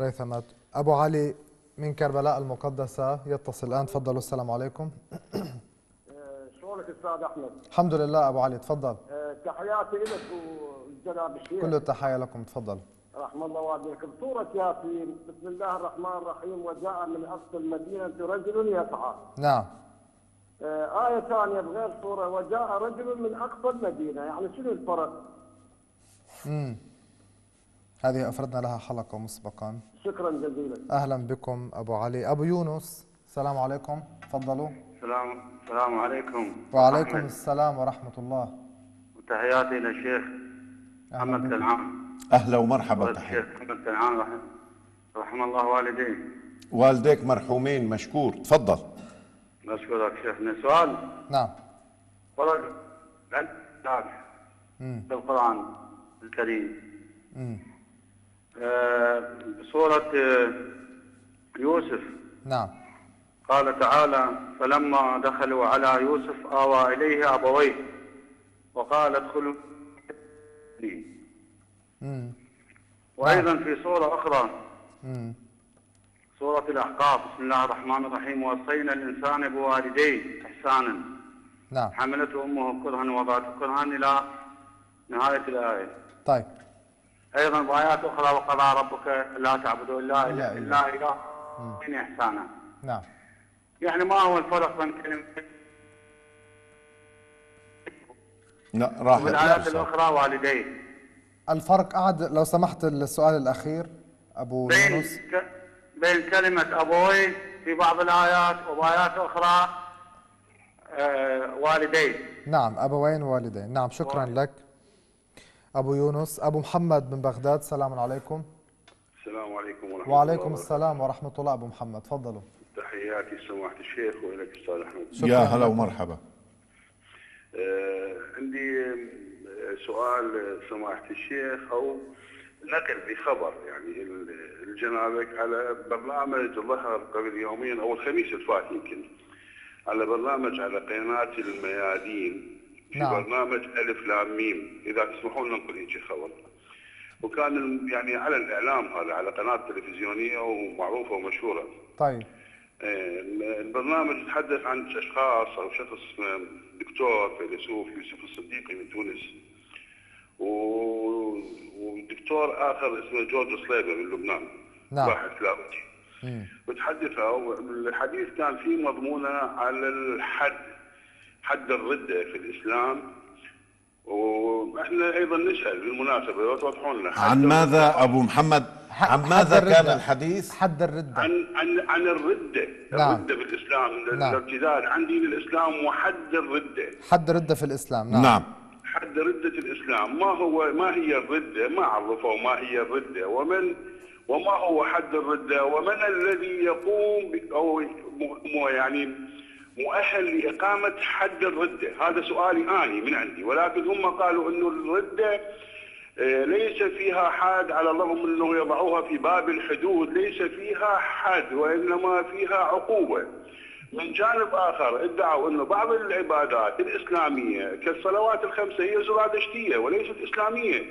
ريثمة أبو علي من كربلاء المقدسة يتصل الآن تفضلوا السلام عليكم شلونك أستاذ أحمد الحمد لله أبو علي تفضل أه، تحياتي لك والجناب الشيخ كل التحايا لكم تفضل رحم الله والديك بصورة ياسين بسم الله الرحمن الرحيم وجاء من أقصى المدينة رجل يسعى نعم آه، آية ثانية بغير صورة وجاء رجل من أقصى المدينة يعني شنو الفرق؟ امم هذه أفردنا لها حلقة مسبقا شكرا جزيلا أهلا بكم أبو علي أبو يونس السلام عليكم تفضلوا السلام السلام عليكم وعليكم أحمد. السلام ورحمة الله وتحياتي للشيخ محمد كنعان أهلا ومرحبا الشيخ محمد كنعان رحمه الله والديه والديك مرحومين مشكور تفضل نشكرك شيخنا سؤال نعم فرق العلاج ذاك الكريم القران آه بصورة آه، يوسف نعم قال تعالى فلما دخلوا على يوسف آوى إليه أبويه وقال ادخلوا وأيضا نعم. في سورة أخرى مم. سورة الأحقاف بسم الله الرحمن الرحيم وصينا الإنسان بوالديه إحسانا نعم حملته أمه كرها ووضعته كرها إلى نهاية الآية طيب أيضا وآيات أخرى وقضى ربك لا تعبدوا إلا إلا إلا إله إحسانا نعم يعني ما هو الفرق بين كلمة لا راح والآيات الأخرى والديه الفرق قعد لو سمحت السؤال الأخير أبو يونس بين كلمة أبوي في بعض الآيات وآيات أخرى آه، والدين نعم أبوين والدين نعم شكرا والدين. لك أبو يونس أبو محمد من بغداد السلام عليكم السلام عليكم ورحمة وعليكم الله السلام ورحمة الله أبو محمد تفضلوا تحياتي سماحة الشيخ وإليك أستاذ أحمد يا هلا ومرحبا آه، عندي آه، سؤال سماحة الشيخ أو نقل بخبر يعني الجنابك على برنامج ظهر قبل يومين او الخميس الفات يمكن على برنامج على قناه الميادين في نعم. برنامج الف لام ميم اذا تسمحون ننقل هيك خبر وكان يعني على الاعلام هذا على قناه تلفزيونيه ومعروفه ومشهوره طيب آه، البرنامج تحدث عن اشخاص او شخص آه، دكتور فيلسوف يوسف الصديقي من تونس و ودكتور اخر اسمه جورج صليبه من لبنان نعم باحث لاوتي وتحدثوا الحديث كان فيه مضمونه على الحد حد الرده في الاسلام واحنا ايضا نسال بالمناسبه وتوضحوا لنا عن ماذا ابو محمد عن ماذا كان الحديث؟ حد الرده عن عن عن الرده نعم. الرده في الاسلام نعم. الارتداد عن دين الاسلام وحد الرده حد الرده في الاسلام نعم, نعم. حد ردة الإسلام ما هو ما هي الردة ما عرفوا ما هي الردة ومن وما هو حد الردة ومن الذي يقوم أو يعني مؤهل لإقامة حد الردة هذا سؤالي أنا من عندي ولكن هم قالوا أن الردة آه، ليس فيها حد على الرغم أنه يضعوها في باب الحدود ليس فيها حد وإنما فيها عقوبة من جانب اخر ادعوا انه بعض العبادات الاسلاميه كالصلوات الخمسه هي زرادشتيه وليست اسلاميه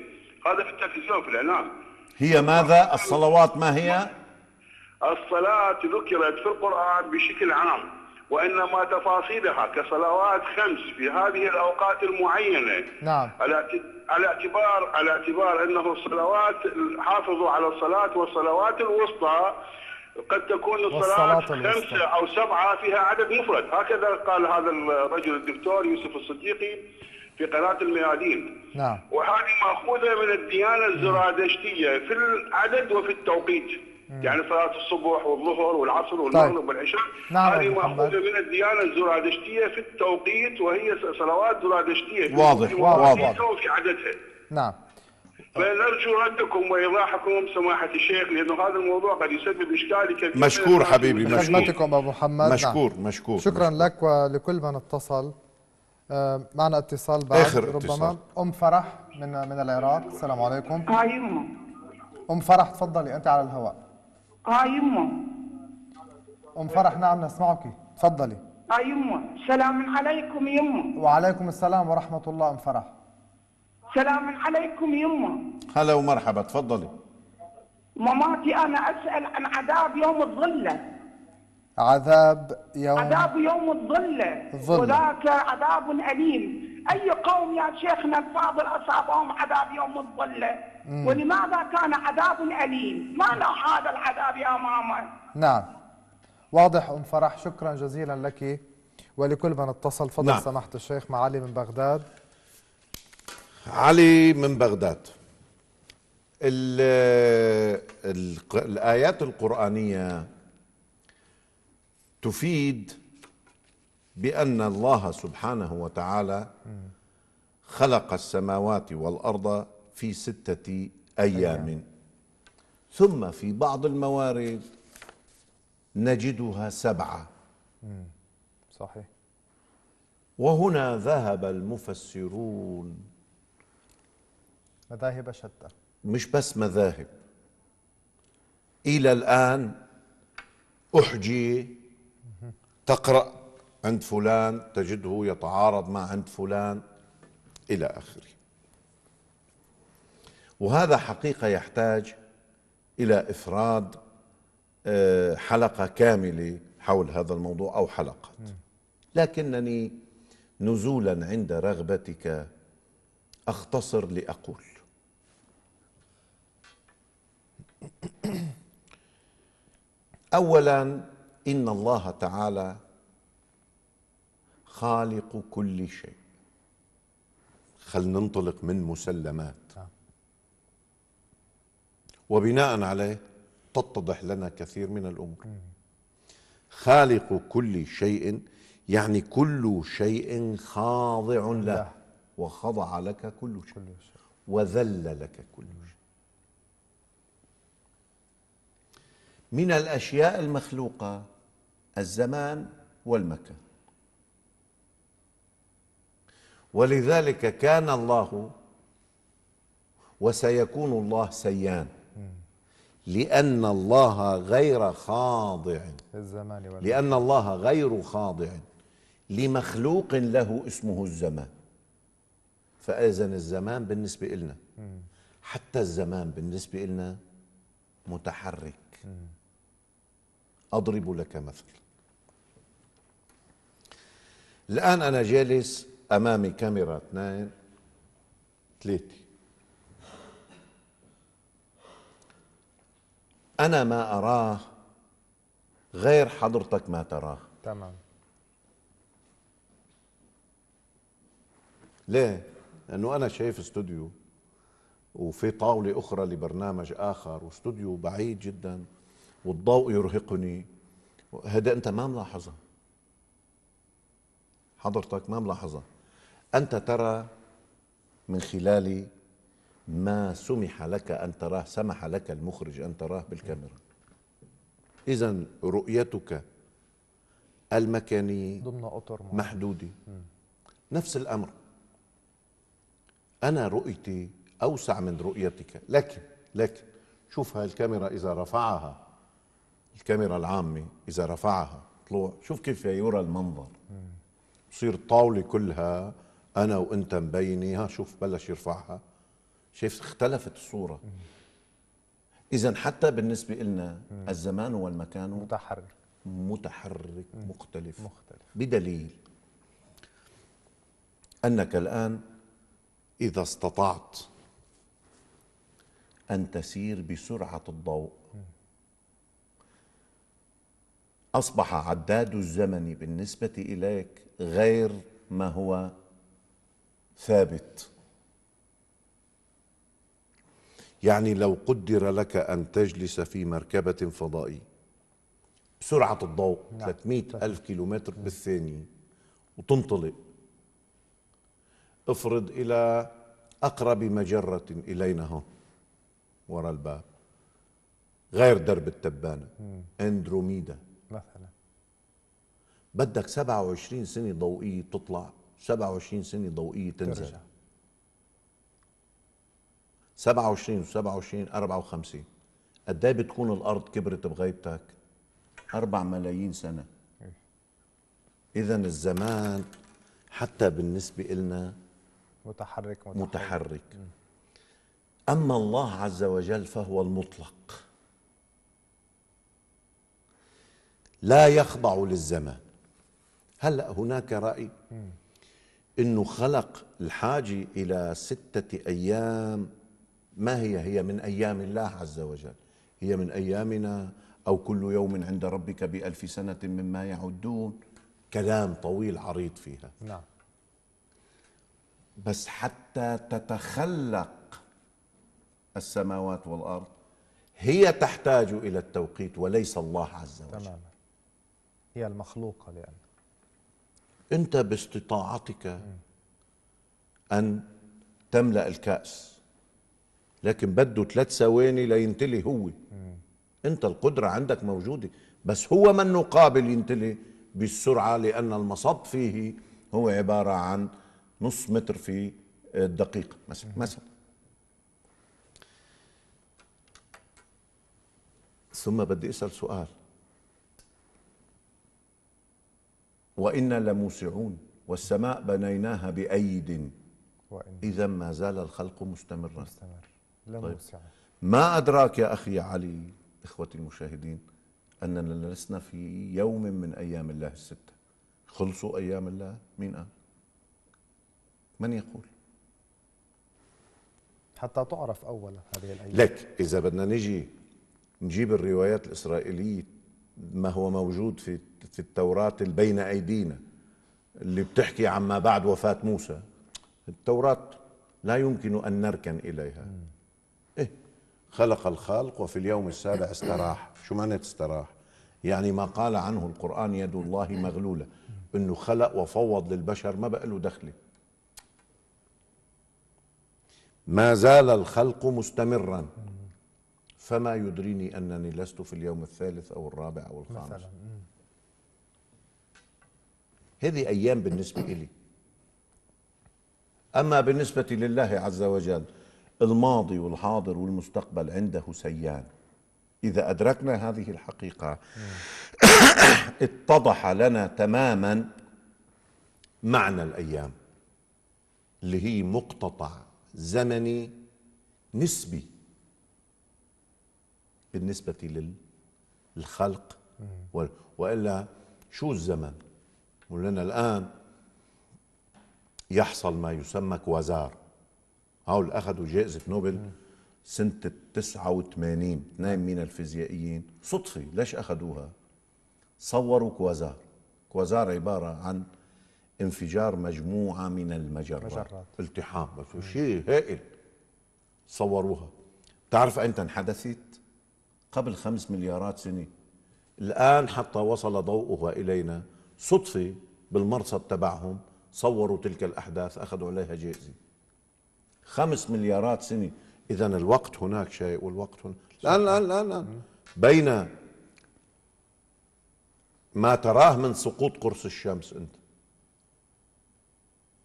هذا في التلفزيون في الاعلام هي ماذا الصلوات ما هي الصلاه ذكرت في القران بشكل عام وانما تفاصيلها كصلوات خمس في هذه الاوقات المعينه نعم على اعتبار على اعتبار انه الصلوات حافظوا على الصلاه والصلوات الوسطى قد تكون الصلاة خمسة أو سبعة فيها عدد مفرد هكذا قال هذا الرجل الدكتور يوسف الصديقي في قناة الميادين نعم وهذه مأخوذة من الديانة الزرادشتية في العدد وفي التوقيت مم. يعني صلاة الصبح والظهر والعصر طيب. والمغرب طيب. والعشاء نعم هذه مأخوذة من الديانة الزرادشتية في التوقيت وهي صلوات زرادشتية واضح واضح وفي عددها نعم فنرجو ردكم وايضاحكم سماحه الشيخ لانه هذا الموضوع قد يسبب اشكال كبير مشكور حبيبي مشكور خدمتكم ابو محمد مشكور نعم. مشكور شكرا مشكور. لك ولكل من اتصل آه، معنا اتصال بعد آخر ربما اتصال. ام فرح من من العراق السلام عليكم اه يمه ام فرح تفضلي انت على الهواء اه يمه ام فرح نعم نسمعك تفضلي اه يمه سلام عليكم يمه وعليكم السلام ورحمه الله ام فرح سلام عليكم يما هلا ومرحبا تفضلي مماتي انا اسال عن عذاب يوم الظله عذاب يوم عذاب يوم الظله وذاك عذاب اليم اي قوم يا شيخنا الفاضل اصابهم عذاب يوم الظله ولماذا كان عذاب اليم؟ ما له هذا العذاب يا ماما نعم واضح ام فرح شكرا جزيلا لك ولكل من اتصل فضل نعم. سماحه الشيخ معالي من بغداد علي من بغداد ال الـ الآيات القرآنية تفيد بأن الله سبحانه وتعالى خلق السماوات والأرض في ستة أيام ثم في بعض الموارد نجدها سبعة صحيح وهنا ذهب المفسرون مذاهب شتى مش بس مذاهب إلى الآن أحجي تقرأ عند فلان تجده يتعارض مع عند فلان إلى آخره وهذا حقيقة يحتاج إلى إفراد آه، حلقة كاملة حول هذا الموضوع أو حلقات لكنني نزولا عند رغبتك أختصر لأقول اولا ان الله تعالى خالق كل شيء خلينا ننطلق من مسلمات نعم. وبناء عليه تتضح لنا كثير من الامور خالق كل شيء يعني كل شيء خاضع له وخضع لك كل شيء وذل لك كل شيء من الأشياء المخلوقة الزمان والمكان ولذلك كان الله وسيكون الله سيان لأن الله غير خاضع لأن الله غير خاضع لمخلوق له اسمه الزمان فإذا الزمان بالنسبة إلنا حتى الزمان بالنسبة إلنا متحرك أضرب لك مثلا الآن أنا جالس أمامي كاميرا اثنين ثلاثة أنا ما أراه غير حضرتك ما تراه تمام ليه؟ لأنه أنا شايف استوديو وفي طاولة أخرى لبرنامج آخر واستوديو بعيد جدا والضوء يرهقني هذا أنت ما ملاحظه حضرتك ما ملاحظه أنت ترى من خلال ما سمح لك أن تراه سمح لك المخرج أن تراه بالكاميرا إذا رؤيتك المكانية ضمن أطر محدودة نفس الأمر أنا رؤيتي أوسع من رؤيتك لكن لكن شوف هاي الكاميرا إذا رفعها الكاميرا العامة إذا رفعها طلوع شوف كيف يرى المنظر بصير الطاولة كلها أنا وأنت مبينة ها شوف بلش يرفعها شايف اختلفت الصورة إذا حتى بالنسبة لنا الزمان والمكان متحرك متحرك مختلف مختلف بدليل أنك الآن إذا استطعت أن تسير بسرعة الضوء أصبح عداد الزمن بالنسبة إليك غير ما هو ثابت يعني لو قدر لك أن تجلس في مركبة فضائية بسرعة الضوء نعم. 300 طيب. ألف كيلومتر بالثانية وتنطلق افرض إلى أقرب مجرة إلينا هون وراء الباب غير درب التبانة أندروميدا مثلا بدك 27 سنة ضوئية تطلع 27 سنة ضوئية تنزل ترجع. 27 و 27 54 قد ايه بتكون الارض كبرت بغيبتك؟ 4 ملايين سنة إيه. إذا الزمان حتى بالنسبة لنا متحرك متحرك, متحرك. أما الله عز وجل فهو المطلق لا يخضع للزمان هلا هناك راي انه خلق الحاجه الى سته ايام ما هي هي من ايام الله عز وجل هي من ايامنا او كل يوم عند ربك بالف سنه مما يعدون كلام طويل عريض فيها نعم بس حتى تتخلق السماوات والارض هي تحتاج الى التوقيت وليس الله عز وجل تماما هي المخلوقة لأن أنت باستطاعتك أن تملأ الكأس لكن بده ثلاث ثواني لينتلي هو أنت القدرة عندك موجودة بس هو من نقابل ينتلي بالسرعة لأن المصب فيه هو عبارة عن نص متر في الدقيقة مثلا مثلا ثم بدي أسأل سؤال وإنا لموسعون والسماء بنيناها بأيد إذا ما زال الخلق مستمرا مستمر طيب. ما أدراك يا أخي علي إخوتي المشاهدين أننا لسنا في يوم من أيام الله الستة خلصوا أيام الله مين قال من يقول حتى تعرف أولا هذه الأيام لك إذا بدنا نجي نجيب الروايات الإسرائيلية ما هو موجود في في التوراة بين أيدينا اللي بتحكي عما بعد وفاة موسى التوراة لا يمكن أن نركن إليها إيه خلق الخالق وفي اليوم السابع استراح شو معنى استراح يعني ما قال عنه القرآن يد الله مغلولة أنه خلق وفوض للبشر ما بقى له دخله ما زال الخلق مستمرا فما يدريني أنني لست في اليوم الثالث أو الرابع أو الخامس مثلا. هذه أيام بالنسبة إلي أما بالنسبة لله عز وجل الماضي والحاضر والمستقبل عنده سيان إذا أدركنا هذه الحقيقة اتضح لنا تماما معنى الأيام اللي هي مقتطع زمني نسبي بالنسبة للخلق وإلا شو الزمن ولنا الآن يحصل ما يسمى كوازار هول أخذوا جائزة نوبل سنة 89 اثنين من الفيزيائيين صدفة ليش أخذوها صوروا كوازار كوازار عبارة عن انفجار مجموعة من المجرات مجرات. التحام بس شيء هائل صوروها تعرف أنت انحدثت قبل خمس مليارات سنة الآن حتى وصل ضوءها إلينا صدفة بالمرصد تبعهم صوروا تلك الأحداث أخذوا عليها جائزة خمس مليارات سنة إذا الوقت هناك شيء والوقت هناك الآن الآن الآن, الآن. بين ما تراه من سقوط قرص الشمس أنت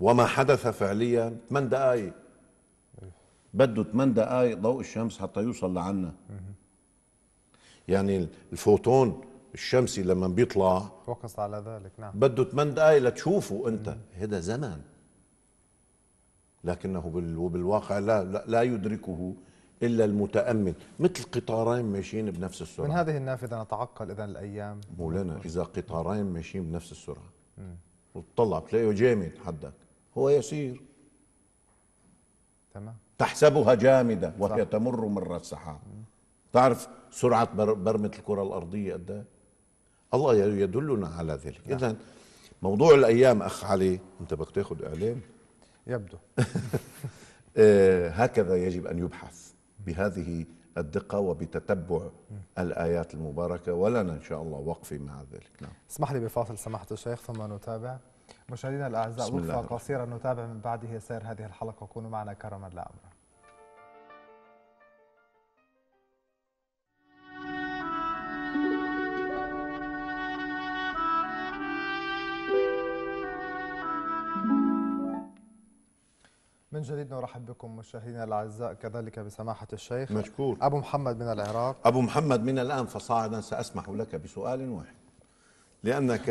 وما حدث فعليا 8 دقائق بده 8 دقائق ضوء الشمس حتى يوصل لعنا يعني الفوتون الشمسي لما بيطلع فوكس على ذلك نعم بده 8 دقائق لتشوفه انت هذا زمن لكنه بالواقع لا, لا يدركه الا المتامل مثل قطارين ماشيين بنفس السرعه من هذه النافذه نتعقل اذا الايام مولانا اذا قطارين ماشيين بنفس السرعه وتطلع بتلاقيه جامد حدك هو يسير تمام تحسبها جامده وهي تمر مر السحاب تعرف سرعه برمه الكره الارضيه قد ايه الله يدلنا على ذلك نعم. اذا موضوع الايام اخ علي انت بدك تاخذ اعلام يبدو آه، هكذا يجب ان يبحث بهذه الدقه وبتتبع الايات المباركه ولنا ان شاء الله وقفه مع ذلك نعم اسمح لي بفاصل سماحه الشيخ ثم نتابع مشاهدينا الاعزاء وقفه قصيره نتابع من بعده سير هذه الحلقه وكونوا معنا كرما لا امرا من جديد نرحب بكم مشاهدينا الاعزاء كذلك بسماحه الشيخ مشكور ابو محمد من العراق ابو محمد من الان فصاعدا ساسمح لك بسؤال واحد لانك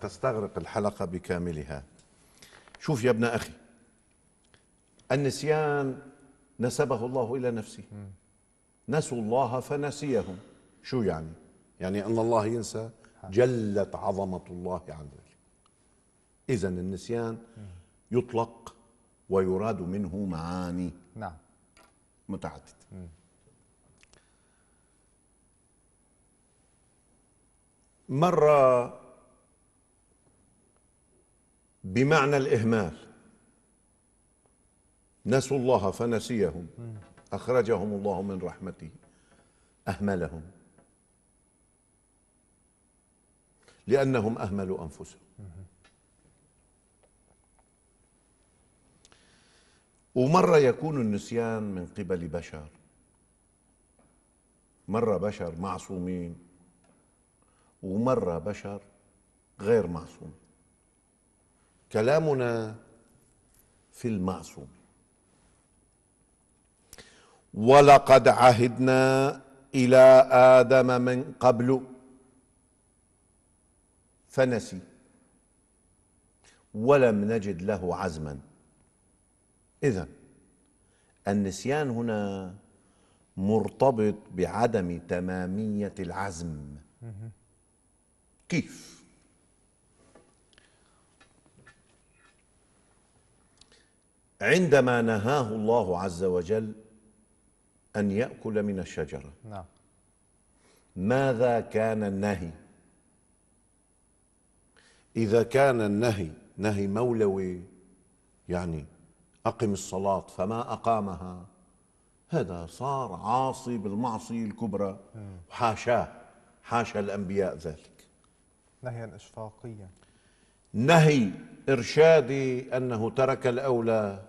تستغرق الحلقه بكاملها شوف يا ابن اخي النسيان نسبه الله الى نفسه نسوا الله فنسيهم شو يعني يعني ان الله ينسى جلت عظمه الله عن ذلك اذا النسيان يطلق ويراد منه معاني نعم متعددة مرة بمعنى الإهمال نسوا الله فنسيهم أخرجهم الله من رحمته أهملهم لأنهم أهملوا أنفسهم ومرة يكون النسيان من قبل بشر مرة بشر معصومين ومرة بشر غير معصوم كلامنا في المعصوم ولقد عهدنا إلى آدم من قبل فنسي ولم نجد له عزماً إذا النسيان هنا مرتبط بعدم تمامية العزم كيف؟ عندما نهاه الله عز وجل أن يأكل من الشجرة نعم ماذا كان النهي؟ إذا كان النهي نهي مولوي يعني أقم الصلاة فما أقامها هذا صار عاصي بالمعصية الكبرى حاشاه حاشا الأنبياء ذلك نهيا إشفاقيا نهي إرشادي أنه ترك الأولى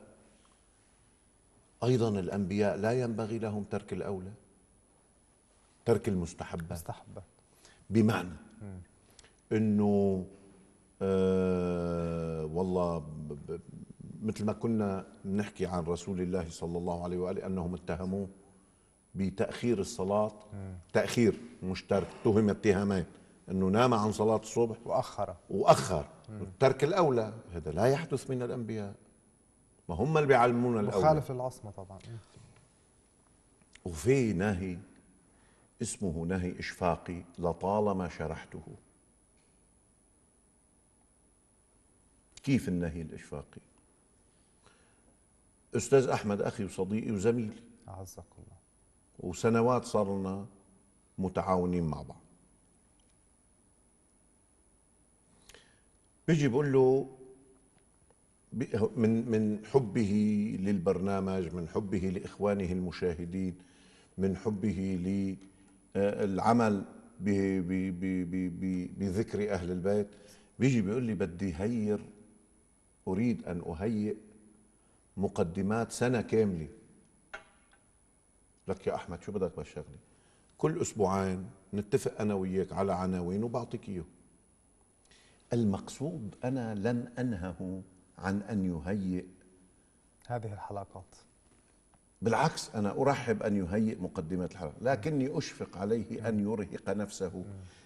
أيضا الأنبياء لا ينبغي لهم ترك الأولى ترك المستحبات مستحبة بمعنى أنه آه والله مثل ما كنا نحكي عن رسول الله صلى الله عليه وآله أنهم اتهموه بتأخير الصلاة تأخير مش ترك اتهم اتهامين أنه نام عن صلاة الصبح وأخر وأخر الترك الأولى هذا لا يحدث من الأنبياء ما هم اللي بيعلمونا الأولى مخالف العصمة طبعا وفي نهي اسمه نهي إشفاقي لطالما شرحته كيف النهي الإشفاقي أستاذ أحمد أخي وصديقي وزميلي أعزك الله وسنوات صرنا متعاونين مع بعض بيجي بقول له من من حبه للبرنامج من حبه لاخوانه المشاهدين من حبه للعمل بذكر اهل البيت بيجي بيقول لي بدي هير اريد ان اهيئ مقدمات سنه كامله لك يا احمد شو بدك بالشغله كل اسبوعين نتفق انا وياك على عناوين وبعطيك اياه المقصود انا لن انهه عن ان يهيئ هذه الحلقات بالعكس انا ارحب ان يهيئ مقدمه الحلقه لكني اشفق عليه ان يرهق نفسه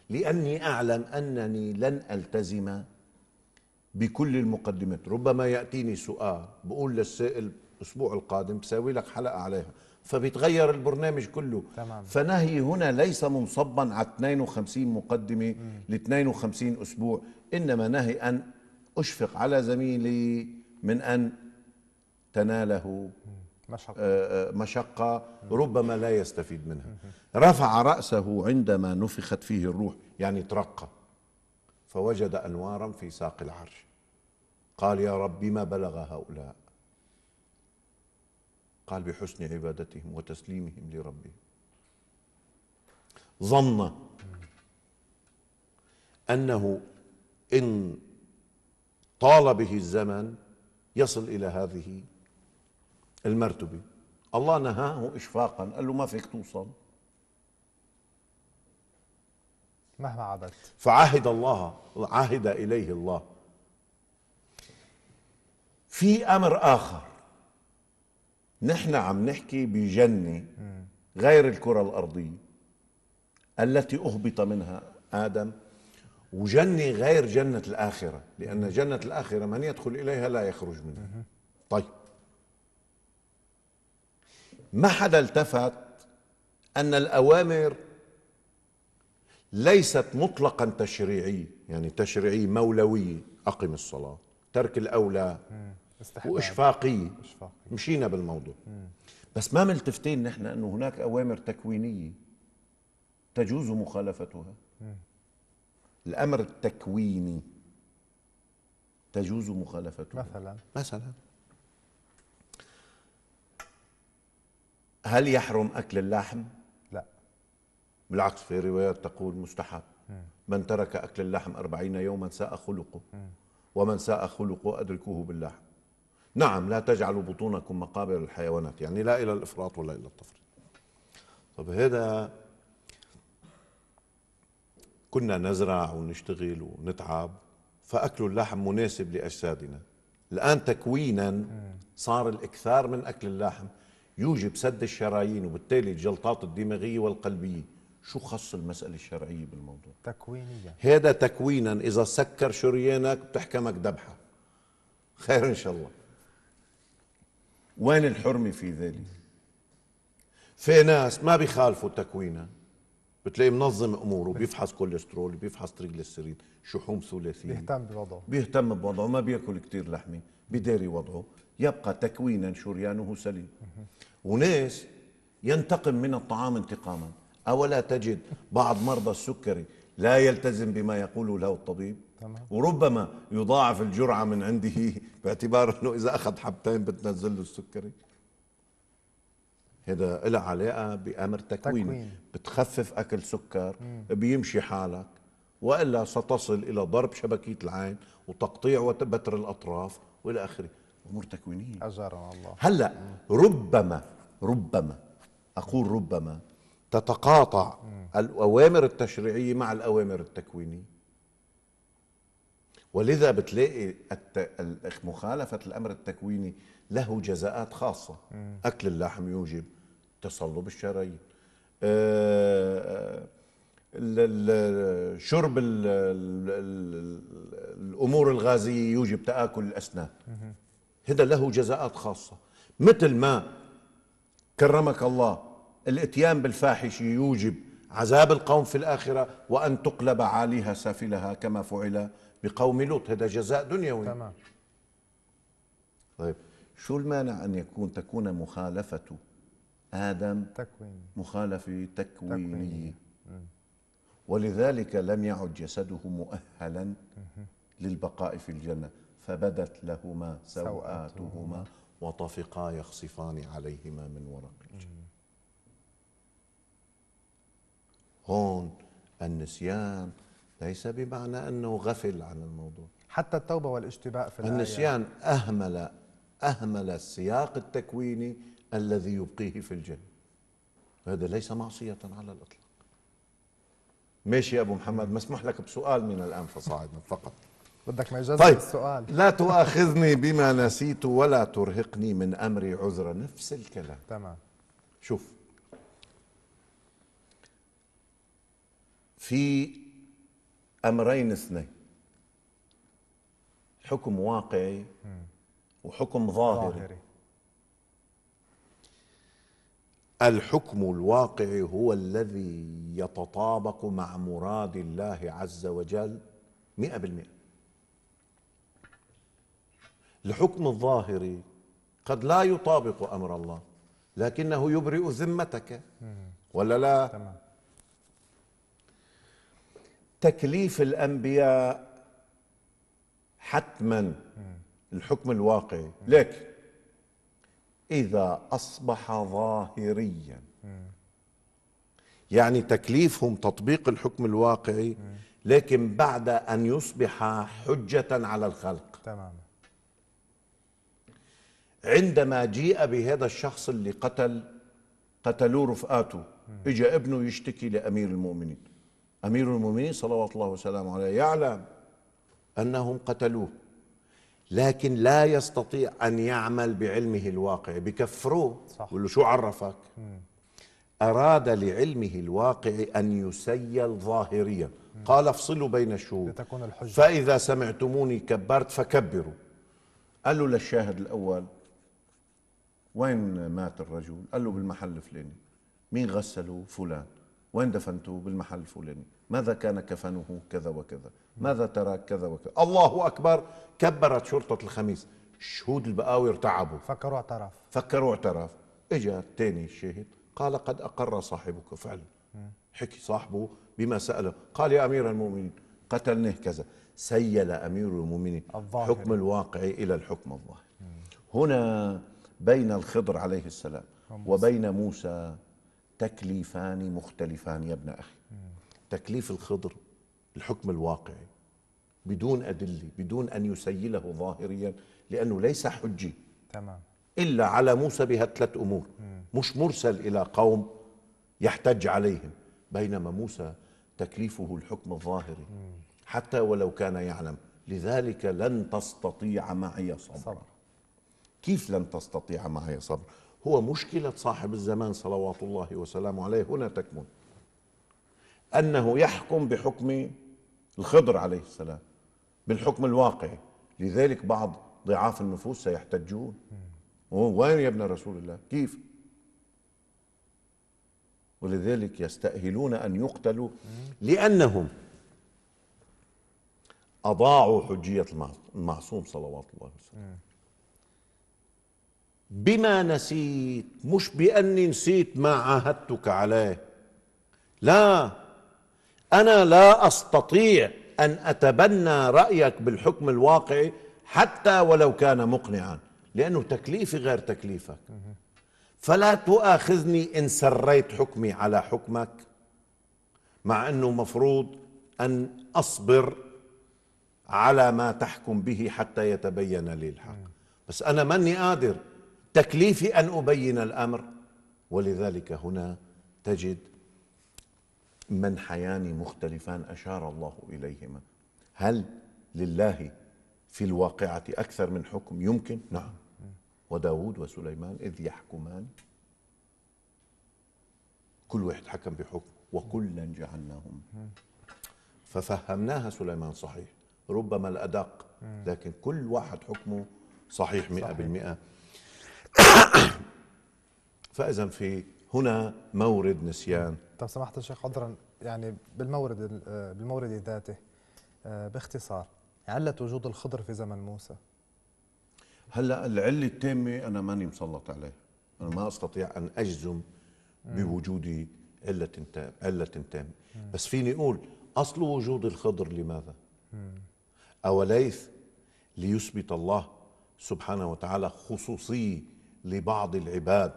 لاني اعلم انني لن التزم بكل المقدمات ربما يأتيني سؤال بقول للسائل الأسبوع القادم بساوي لك حلقة عليها فبيتغير البرنامج كله تمام. فنهي هنا ليس منصبا على 52 مقدمة ل 52 أسبوع إنما نهي أن أشفق على زميلي من أن تناله مشقة, آه، آه، مشقة ربما لا يستفيد منها رفع رأسه عندما نفخت فيه الروح يعني ترقى فوجد انوارا في ساق العرش قال يا رب ما بلغ هؤلاء قال بحسن عبادتهم وتسليمهم لربهم ظن انه ان طال به الزمن يصل الى هذه المرتبه الله نهاه اشفاقا قال له ما فيك توصل مهما عبدت فعهد الله عهد إليه الله في أمر آخر نحن عم نحكي بجنة غير الكرة الأرضية التي أهبط منها آدم وجنة غير جنة الآخرة لأن جنة الآخرة من يدخل إليها لا يخرج منها طيب ما حدا التفت أن الأوامر ليست مطلقا تشريعية يعني تشريعية مولوية أقم الصلاة ترك الأولى وإشفاقية مشينا بالموضوع بس ما ملتفتين نحن أنه هناك أوامر تكوينية تجوز مخالفتها الأمر التكويني تجوز مخالفته مثلا مثلا هل يحرم أكل اللحم؟ بالعكس في روايات تقول مستحب من ترك أكل اللحم أربعين يوما ساء خلقه ومن ساء خلقه أدركوه باللحم نعم لا تجعلوا بطونكم مقابر الحيوانات يعني لا إلى الإفراط ولا إلى التفريط طب هذا كنا نزرع ونشتغل ونتعب فأكل اللحم مناسب لأجسادنا الآن تكوينا صار الإكثار من أكل اللحم يوجب سد الشرايين وبالتالي الجلطات الدماغية والقلبية شو خص المسألة الشرعية بالموضوع تكوينيا هذا تكوينا إذا سكر شريانك بتحكمك ذبحة خير إن شاء الله وين الحرمة في ذلك في ناس ما بيخالفوا تكوينا بتلاقي منظم اموره بيفحص كوليسترول بيفحص تريجليسيريد شحوم ثلاثيه بيهتم بوضعه بيهتم بوضعه ما بياكل كثير لحمه بداري وضعه يبقى تكوينا شريانه سليم وناس ينتقم من الطعام انتقاما أولا تجد بعض مرضى السكري لا يلتزم بما يقول له الطبيب تمام. وربما يضاعف الجرعة من عنده باعتبار أنه إذا أخذ حبتين بتنزل له السكري هذا له علاقة بأمر تكويني تكوين. بتخفف أكل سكر بيمشي حالك وإلا ستصل إلى ضرب شبكية العين وتقطيع وتبتر الأطراف وإلى آخره أمور تكوينية أجرنا الله هلأ ربما ربما أقول ربما تتقاطع الأوامر التشريعية مع الأوامر التكوينية ولذا بتلاقي مخالفة الأمر التكويني له جزاءات خاصة أكل اللحم يوجب تصلب الشرايين آه، آه، شرب الأمور الغازية يوجب تآكل الأسنان هذا له جزاءات خاصة مثل ما كرمك الله الاتيان بالفاحش يوجب عذاب القوم في الآخرة وأن تقلب عاليها سافلها كما فعل بقوم لوط هذا جزاء دنيوي تمام طيب شو المانع أن يكون تكون مخالفة آدم تكويني مخالفة تكوينية ولذلك لم يعد جسده مؤهلا للبقاء في الجنة فبدت لهما سوآتهما وطفقا يخصفان عليهما من ورق الجنة هون النسيان ليس بمعنى أنه غفل عن الموضوع حتى التوبة والاجتباء في الآية النسيان أهمل أهمل السياق التكويني الذي يبقيه في الجنة هذا ليس معصية على الإطلاق ماشي يا أبو محمد مسموح لك بسؤال من الآن فصاعدا فقط بدك ما يجزم طيب. السؤال لا تؤاخذني بما نسيت ولا ترهقني من أمري عذرا نفس الكلام تمام شوف في امرين اثنين حكم واقعي وحكم ظاهري الحكم الواقعي هو الذي يتطابق مع مراد الله عز وجل مئة بالمئة الحكم الظاهري قد لا يطابق أمر الله لكنه يبرئ ذمتك ولا لا تمام. تكليف الانبياء حتما الحكم الواقعي لكن اذا اصبح ظاهريا يعني تكليفهم تطبيق الحكم الواقعي لكن بعد ان يصبح حجه على الخلق تمام عندما جيء بهذا الشخص اللي قتل قتلوه رفقاته اجى ابنه يشتكي لامير المؤمنين أمير المؤمنين صلوات الله وسلامه عليه يعلم أنهم قتلوه لكن لا يستطيع أن يعمل بعلمه الواقع بكفروه يقول له شو عرفك أراد لعلمه الواقع أن يسيل ظاهريا قال افصلوا بين الشهود فإذا سمعتموني كبرت فكبروا قال له للشاهد الأول وين مات الرجل قال له بالمحل الفلاني مين غسله فلان وين دفنته بالمحل الفلاني ماذا كان كفنه كذا وكذا ماذا ترك كذا وكذا الله أكبر كبرت شرطة الخميس الشهود البقاوي ارتعبوا فكروا اعترف فكروا اعترف اجى الثاني الشاهد قال قد أقر صاحبك فعلا حكي صاحبه بما سأله قال يا أمير المؤمنين قتلناه كذا سيل أمير المؤمنين الظاهر. حكم الواقع إلى الحكم الظاهر هنا بين الخضر عليه السلام وبين موسى تكليفان مختلفان يا ابن اخي تكليف الخضر الحكم الواقعي بدون ادله بدون ان يسيله ظاهريا لانه ليس حجي تمام الا على موسى بها ثلاث امور مش مرسل الى قوم يحتج عليهم بينما موسى تكليفه الحكم الظاهري حتى ولو كان يعلم لذلك لن تستطيع معي صبرا صبر. كيف لن تستطيع معي صبرا هو مشكلة صاحب الزمان صلوات الله وسلامه عليه هنا تكمن أنه يحكم بحكم الخضر عليه السلام بالحكم الواقعي لذلك بعض ضعاف النفوس سيحتجون وين يا ابن رسول الله كيف ولذلك يستأهلون أن يقتلوا لأنهم أضاعوا حجية المعصوم صلوات الله وسلامه بما نسيت مش بأني نسيت ما عاهدتك عليه لا أنا لا أستطيع أن أتبنى رأيك بالحكم الواقعي حتى ولو كان مقنعا لأنه تكليفي غير تكليفك فلا تؤاخذني إن سريت حكمي على حكمك مع أنه مفروض أن أصبر على ما تحكم به حتى يتبين لي الحق بس أنا ماني قادر تكليفي ان ابين الامر ولذلك هنا تجد منحيان مختلفان اشار الله اليهما هل لله في الواقعه اكثر من حكم يمكن نعم وداود وسليمان اذ يحكمان كل واحد حكم بحكم وكلا جعلناهم ففهمناها سليمان صحيح ربما الأدق لكن كل واحد حكمه صحيح مئة بالمئة فاذا في هنا مورد نسيان طب سمحت الشيخ عذرا يعني بالمورد آه، بالمورد ذاته آه، باختصار علة وجود الخضر في زمن موسى هلا العله التامه انا ماني مسلط عليها انا ما استطيع ان اجزم بوجود عله عله تامه بس فيني اقول اصل وجود الخضر لماذا اوليس ليثبت الله سبحانه وتعالى خصوصيه لبعض العباد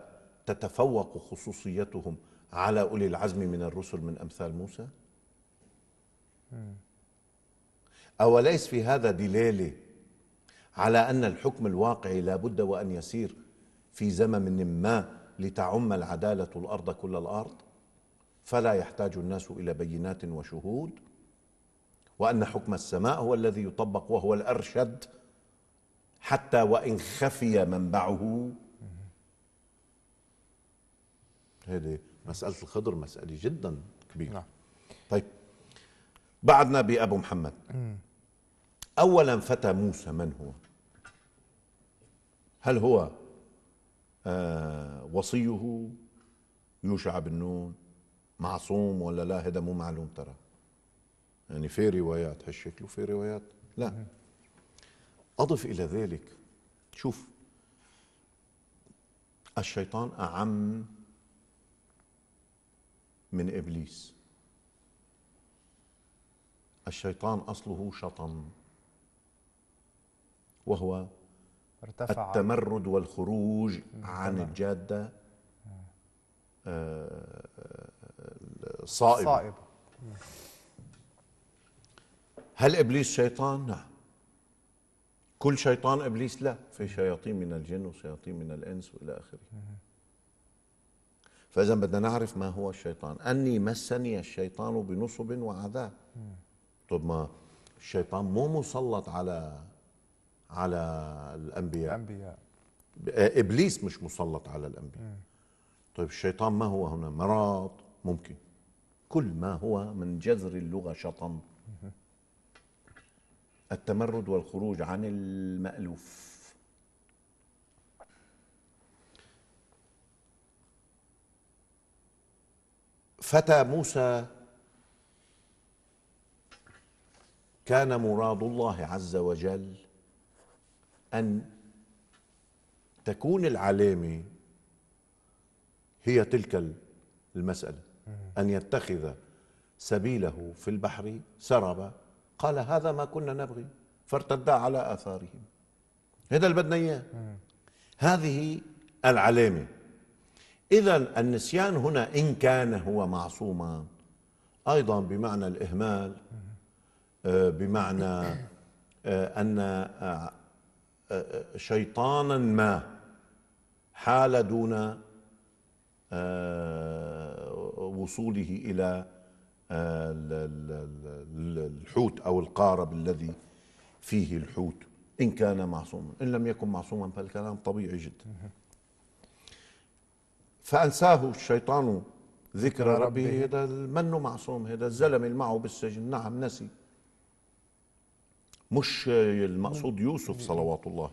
تتفوق خصوصيتهم على اولي العزم من الرسل من امثال موسى؟ اوليس في هذا دلاله على ان الحكم الواقعي لابد وان يسير في زمن ما لتعم العداله الارض كل الارض؟ فلا يحتاج الناس الى بينات وشهود وان حكم السماء هو الذي يطبق وهو الارشد حتى وان خفي منبعه هذه مساله الخضر مساله جدا كبيره نعم. طيب بعدنا بابو محمد مم. اولا فتى موسى من هو هل هو آه وصيه يوشع بن نون معصوم ولا لا هذا مو معلوم ترى يعني في روايات هالشكل وفي روايات لا مم. أضف إلى ذلك شوف الشيطان أعم من ابليس الشيطان اصله شطن وهو ارتفع التمرد والخروج عن الجاده آه، صائب صائبه هل ابليس شيطان؟ نعم كل شيطان ابليس لا في شياطين من الجن وشياطين من الانس والى اخره فإذا بدنا نعرف ما هو الشيطان أني مسني الشيطان بنصب وعذاب طب ما الشيطان مو مسلط على على الأنبياء الأنبياء إبليس مش مسلط على الأنبياء طيب الشيطان ما هو هنا مراد ممكن كل ما هو من جذر اللغة شطن التمرد والخروج عن المألوف فتى موسى كان مراد الله عز وجل ان تكون العلامه هي تلك المساله ان يتخذ سبيله في البحر سربا قال هذا ما كنا نبغي فارتدا على اثارهم هذا اللي بدنا اياه هذه العلامه إذا النسيان هنا إن كان هو معصوما أيضا بمعنى الإهمال آه، بمعنى آه، أن آه، شيطانا ما حال دون وصوله إلى الحوت أو القارب الذي فيه الحوت إن كان معصوما إن لم يكن معصوما فالكلام طبيعي جدا فانساه الشيطان ذكر ربه هذا منه معصوم هذا الزلمه اللي معه بالسجن نعم نسي مش المقصود يوسف صلوات الله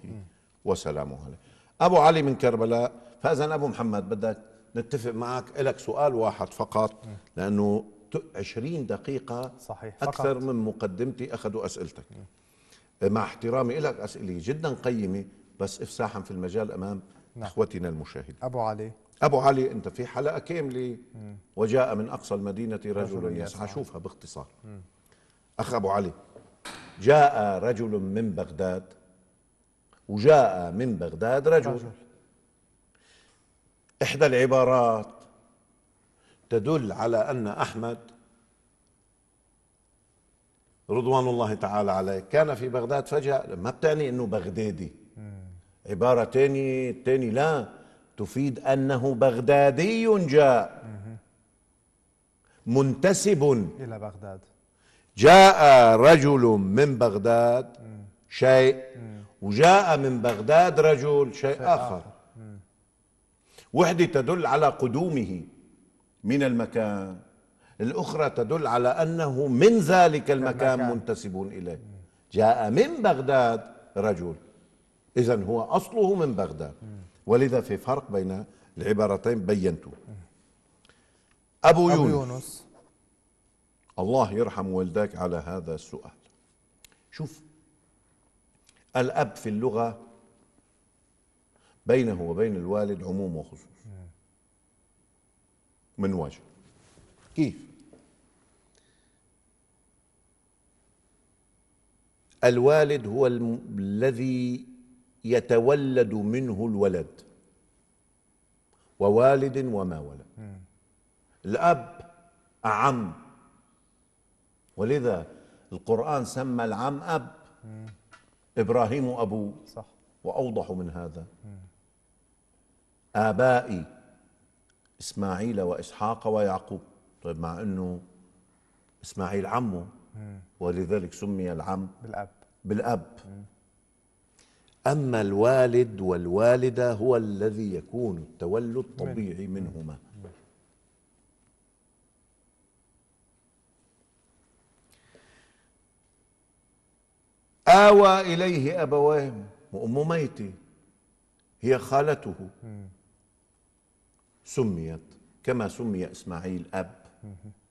وسلامه عليه ابو علي من كربلاء فاذا ابو محمد بدك نتفق معك لك سؤال واحد فقط لانه 20 دقيقة صحيح أكثر فقط. من مقدمتي أخذوا أسئلتك مع احترامي لك أسئلة جدا قيمة بس إفساحا في المجال أمام نعم. أخوتنا المشاهدين أبو علي ابو علي انت في حلقه كامله وجاء من اقصى المدينه رجل يسعى شوفها باختصار اخ ابو علي جاء رجل من بغداد وجاء من بغداد رجل, رجل. احدى العبارات تدل على ان احمد رضوان الله تعالى عليه كان في بغداد فجاه ما بتعني انه بغدادي عباره ثانيه تاني لا تفيد أنه بغدادي جاء منتسب إلى بغداد جاء رجل من بغداد شيء وجاء من بغداد رجل شيء آخر وحدة تدل على قدومه من المكان الأخرى تدل على أنه من ذلك المكان منتسب إليه جاء من بغداد رجل إذا هو أصله من بغداد ولذا في فرق بين العبارتين بينته أبو, أبو يونس, الله يرحم والداك على هذا السؤال شوف الأب في اللغة بينه وبين الوالد عموم وخصوص من وجه كيف الوالد هو الذي يتولد منه الولد ووالد وما ولد الأب أعم ولذا القرآن سمى العم أب إبراهيم أبوه صح وأوضح من هذا آبائي إسماعيل وإسحاق ويعقوب طيب مع أنه إسماعيل عمه ولذلك سمي العم بالأب بالأب أما الوالد والوالدة هو الذي يكون التولد الطبيعي منهما آوى إليه أبواه وأم ميتة هي خالته سميت كما سمي إسماعيل أب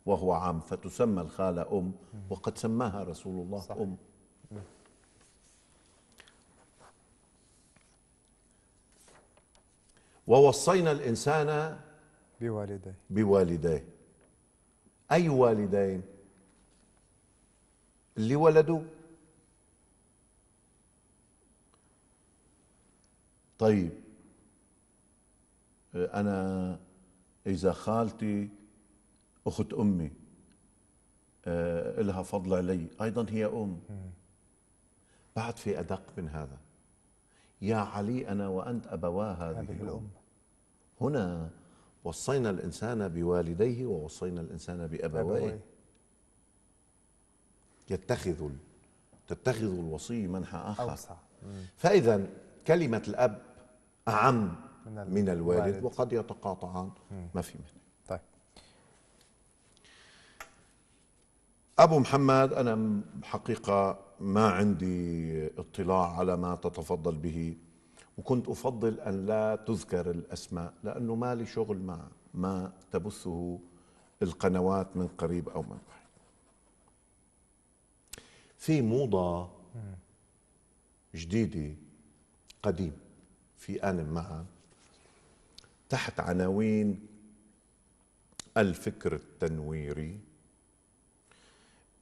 وهو عام فتسمى الخالة أم وقد سماها رسول الله صحيح. أم ووصينا الإنسان بوالديه بوالديه أي والدين اللي ولدوه طيب آه، أنا إذا خالتي أخت أمي آه، لها فضل علي أيضا هي أم بعد في أدق من هذا يا علي أنا وأنت أبواه هذه, هذه الأم هنا وصينا الإنسان بوالديه ووصينا الإنسان بأبويه يتخذ تتخذ الوصي منحى آخر أوسع. فإذا كلمة الأب أعم من الوالد, من الوالد وقد يتقاطعان ما في منه طيب أبو محمد أنا حقيقة ما عندي اطلاع على ما تتفضل به وكنت أفضل أن لا تذكر الأسماء لأنه ما لي شغل مع ما تبثه القنوات من قريب أو من بعيد في موضة جديدة قديم في ان معا تحت عناوين الفكر التنويري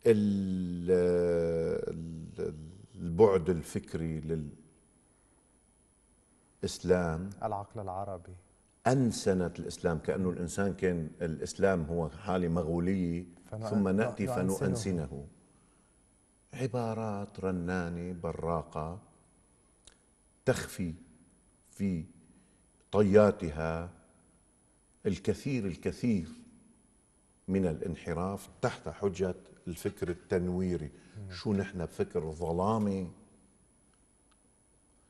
البعد الفكري للإسلام العقل العربي أنسنت الإسلام كأنه الإنسان كان الإسلام هو حالة مغولية ثم نأتي فنؤنسنه عبارات رنانة براقة تخفي في طياتها الكثير الكثير من الانحراف تحت حجه الفكر التنويري شو نحن فكر ظلامي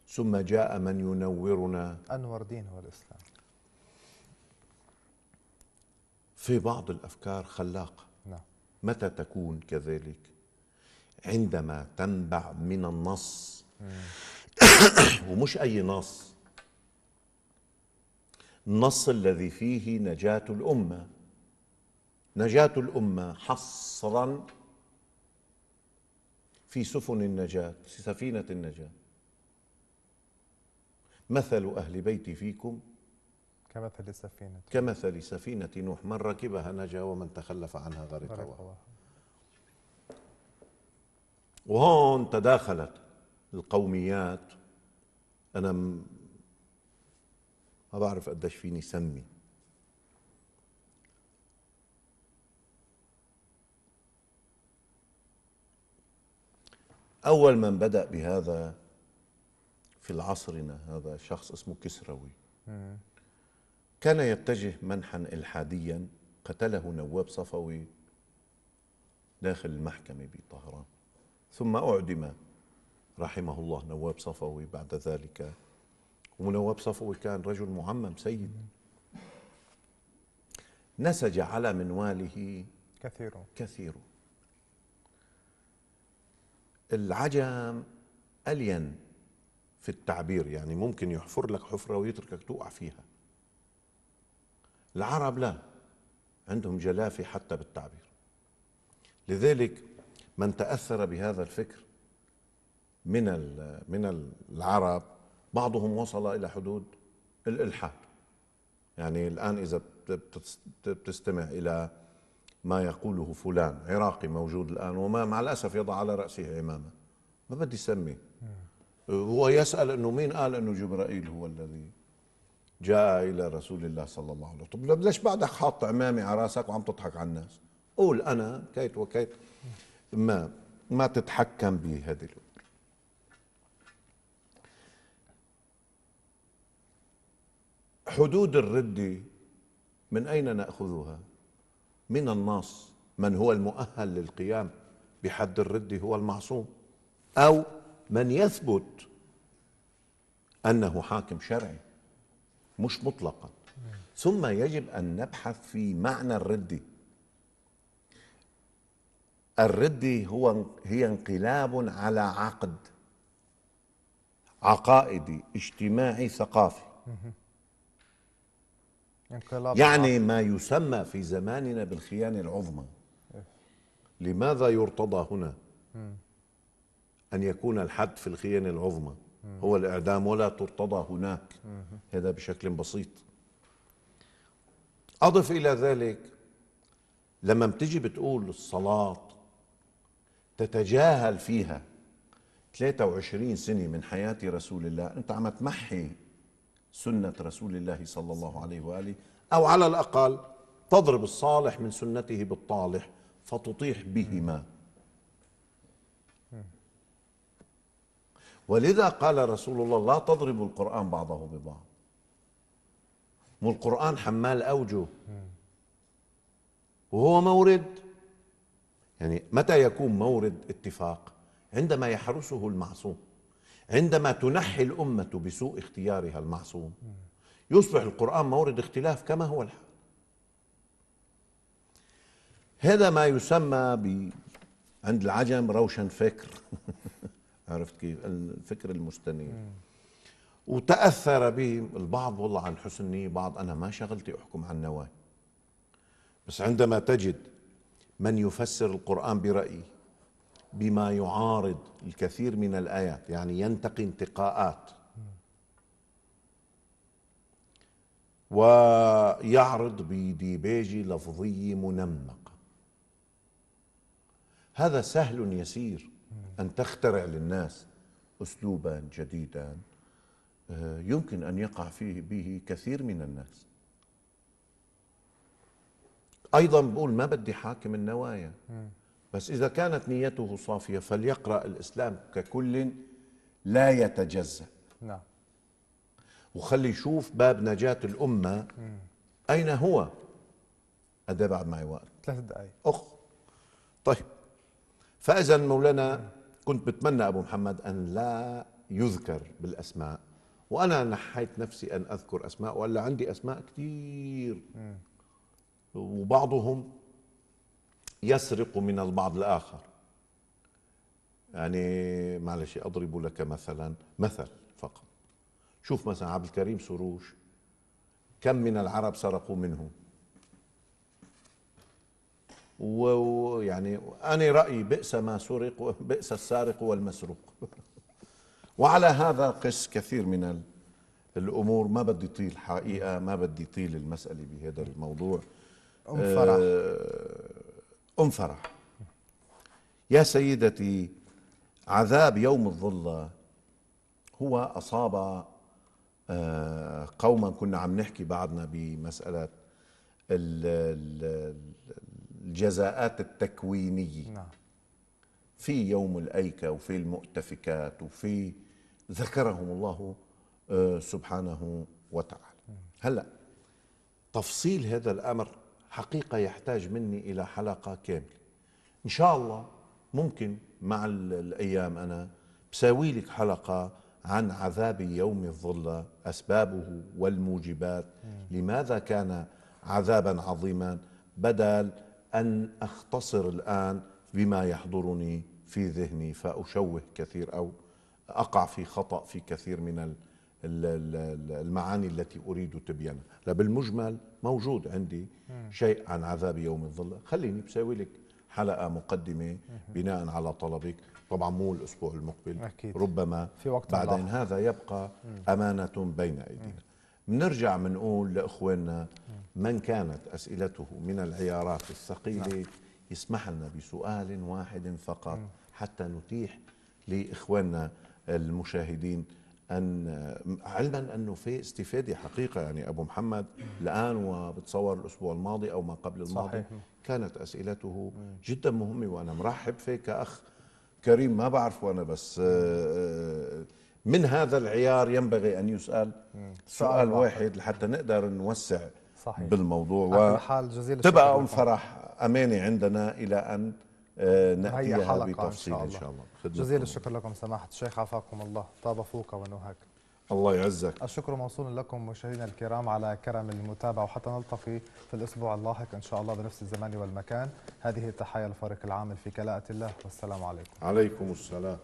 ثم جاء من ينورنا أنور دين هو الإسلام في بعض الأفكار خلاقة نعم. متى تكون كذلك عندما تنبع من النص ومش أي نص النص الذي فيه نجاة الأمة نجاة الأمة حصرا في سفن النجاة في سفينة النجاة مثل أهل بيتي فيكم كمثل سفينة كمثل سفينة نوح من ركبها نجا ومن تخلف عنها غرق وهون تداخلت القوميات أنا ما بعرف قديش فيني سمي أول من بدأ بهذا في العصرنا هذا شخص اسمه كسروي كان يتجه منحا إلحاديا قتله نواب صفوي داخل المحكمة بطهران ثم أعدم رحمه الله نواب صفوي بعد ذلك ونواب صفوي كان رجل معمم سيد نسج على منواله كثير كثير العجم الين في التعبير يعني ممكن يحفر لك حفره ويتركك توقع فيها العرب لا عندهم جلافه حتى بالتعبير لذلك من تاثر بهذا الفكر من من العرب بعضهم وصل الى حدود الالحاد يعني الان اذا بتستمع الى ما يقوله فلان عراقي موجود الآن وما مع الأسف يضع على رأسه عمامة ما بدي سمي هو يسأل أنه مين قال أنه جبرائيل هو الذي جاء إلى رسول الله صلى الله عليه وسلم طب ليش بعدك حاط عمامة على رأسك وعم تضحك على الناس قول أنا كيت وكيت ما ما تتحكم بهذه الأمور حدود الردة من أين نأخذها؟ من الناس من هو المؤهل للقيام بحد الرد هو المعصوم أو من يثبت أنه حاكم شرعي مش مطلقا ثم يجب أن نبحث في معنى الرد الرد هو هي انقلاب على عقد عقائدي اجتماعي ثقافي يعني ما يسمى في زماننا بالخيانة العظمى إيه. لماذا يرتضى هنا أن يكون الحد في الخيانة العظمى هو الإعدام ولا ترتضى هناك هذا بشكل بسيط أضف إلى ذلك لما بتجي بتقول الصلاة تتجاهل فيها 23 سنة من حياة رسول الله أنت عم تمحي سنة رسول الله صلى الله عليه وآله أو على الأقل تضرب الصالح من سنته بالطالح فتطيح بهما ولذا قال رسول الله لا تضربوا القرآن بعضه ببعض مو القرآن حمال أوجه وهو مورد يعني متى يكون مورد اتفاق عندما يحرسه المعصوم عندما تنحي الأمة بسوء اختيارها المعصوم يصبح القرآن مورد اختلاف كما هو الحال هذا ما يسمى ب عند العجم روشن فكر عرفت كيف الفكر المستنير وتأثر به البعض والله عن حسن نية بعض أنا ما شغلتي أحكم عن نواة بس عندما تجد من يفسر القرآن برأيه بما يعارض الكثير من الآيات يعني ينتقي انتقاءات ويعرض بديباجي لفظي منمق هذا سهل يسير أن تخترع للناس أسلوبا جديدا آه، يمكن أن يقع فيه به كثير من الناس أيضا بقول ما بدي حاكم النوايا بس إذا كانت نيته صافية فليقرأ الإسلام ككل لا يتجزأ نعم وخلي يشوف باب نجاة الأمة أين هو أدي بعد معي وقت ثلاث دقائق أخ طيب فإذا مولانا كنت بتمنى أبو محمد أن لا يذكر بالأسماء وأنا نحيت نفسي أن أذكر أسماء وإلا عندي أسماء كثير وبعضهم يسرق من البعض الآخر يعني معلش أضرب لك مثلا مثل فقط شوف مثلا عبد الكريم سروش كم من العرب سرقوا منه ويعني أنا رأيي بئس ما سرق بئس السارق والمسروق وعلى هذا قس كثير من الأمور ما بدي طيل حقيقة ما بدي طيل المسألة بهذا الموضوع أم فرح آه، انفرح يا سيدتي عذاب يوم الظلة هو أصاب آه، قوما كنا عم نحكي بعضنا بمسألة الجزاءات التكوينية نعم. في يوم الأيكة وفي المؤتفكات وفي ذكرهم الله آه، سبحانه وتعالى هلأ تفصيل هذا الأمر حقيقه يحتاج مني الى حلقه كامله ان شاء الله ممكن مع الايام انا بساوي لك حلقه عن عذاب يوم الظله اسبابه والموجبات لماذا كان عذابا عظيما بدل ان اختصر الان بما يحضرني في ذهني فاشوه كثير او اقع في خطا في كثير من المعاني التي اريد تبيانها لا بالمجمل موجود عندي شيء عن عذاب يوم الظل خليني بساوي لك حلقه مقدمه بناء على طلبك طبعا مو الاسبوع المقبل أكيد. ربما في وقت بعدين الله. هذا يبقى امانه بين ايدينا بنرجع بنقول لاخواننا من كانت اسئلته من العيارات الثقيله نعم. يسمح لنا بسؤال واحد فقط حتى نتيح لاخواننا المشاهدين ان علما انه في استفاده حقيقه يعني ابو محمد الان وبتصور الاسبوع الماضي او ما قبل الماضي صحيح. كانت اسئلته جدا مهمه وانا مرحب فيك كاخ كريم ما بعرفه انا بس آه، آه، من هذا العيار ينبغي ان يسال سؤال واحد لحتى نقدر نوسع صحيح. بالموضوع و تبقى ام فرح امانه عندنا الى ان آه، نأتيها بتفصيل إن شاء الله, الله. جزيل الشكر لكم سماحة الشيخ عفاكم الله طاب فوق ونهاك الله يعزك الشكر موصول لكم مشاهدينا الكرام على كرم المتابعة وحتى نلتقي في الأسبوع اللاحق إن شاء الله بنفس الزمان والمكان هذه التحية الفريق العامل في كلاءة الله والسلام عليكم عليكم السلام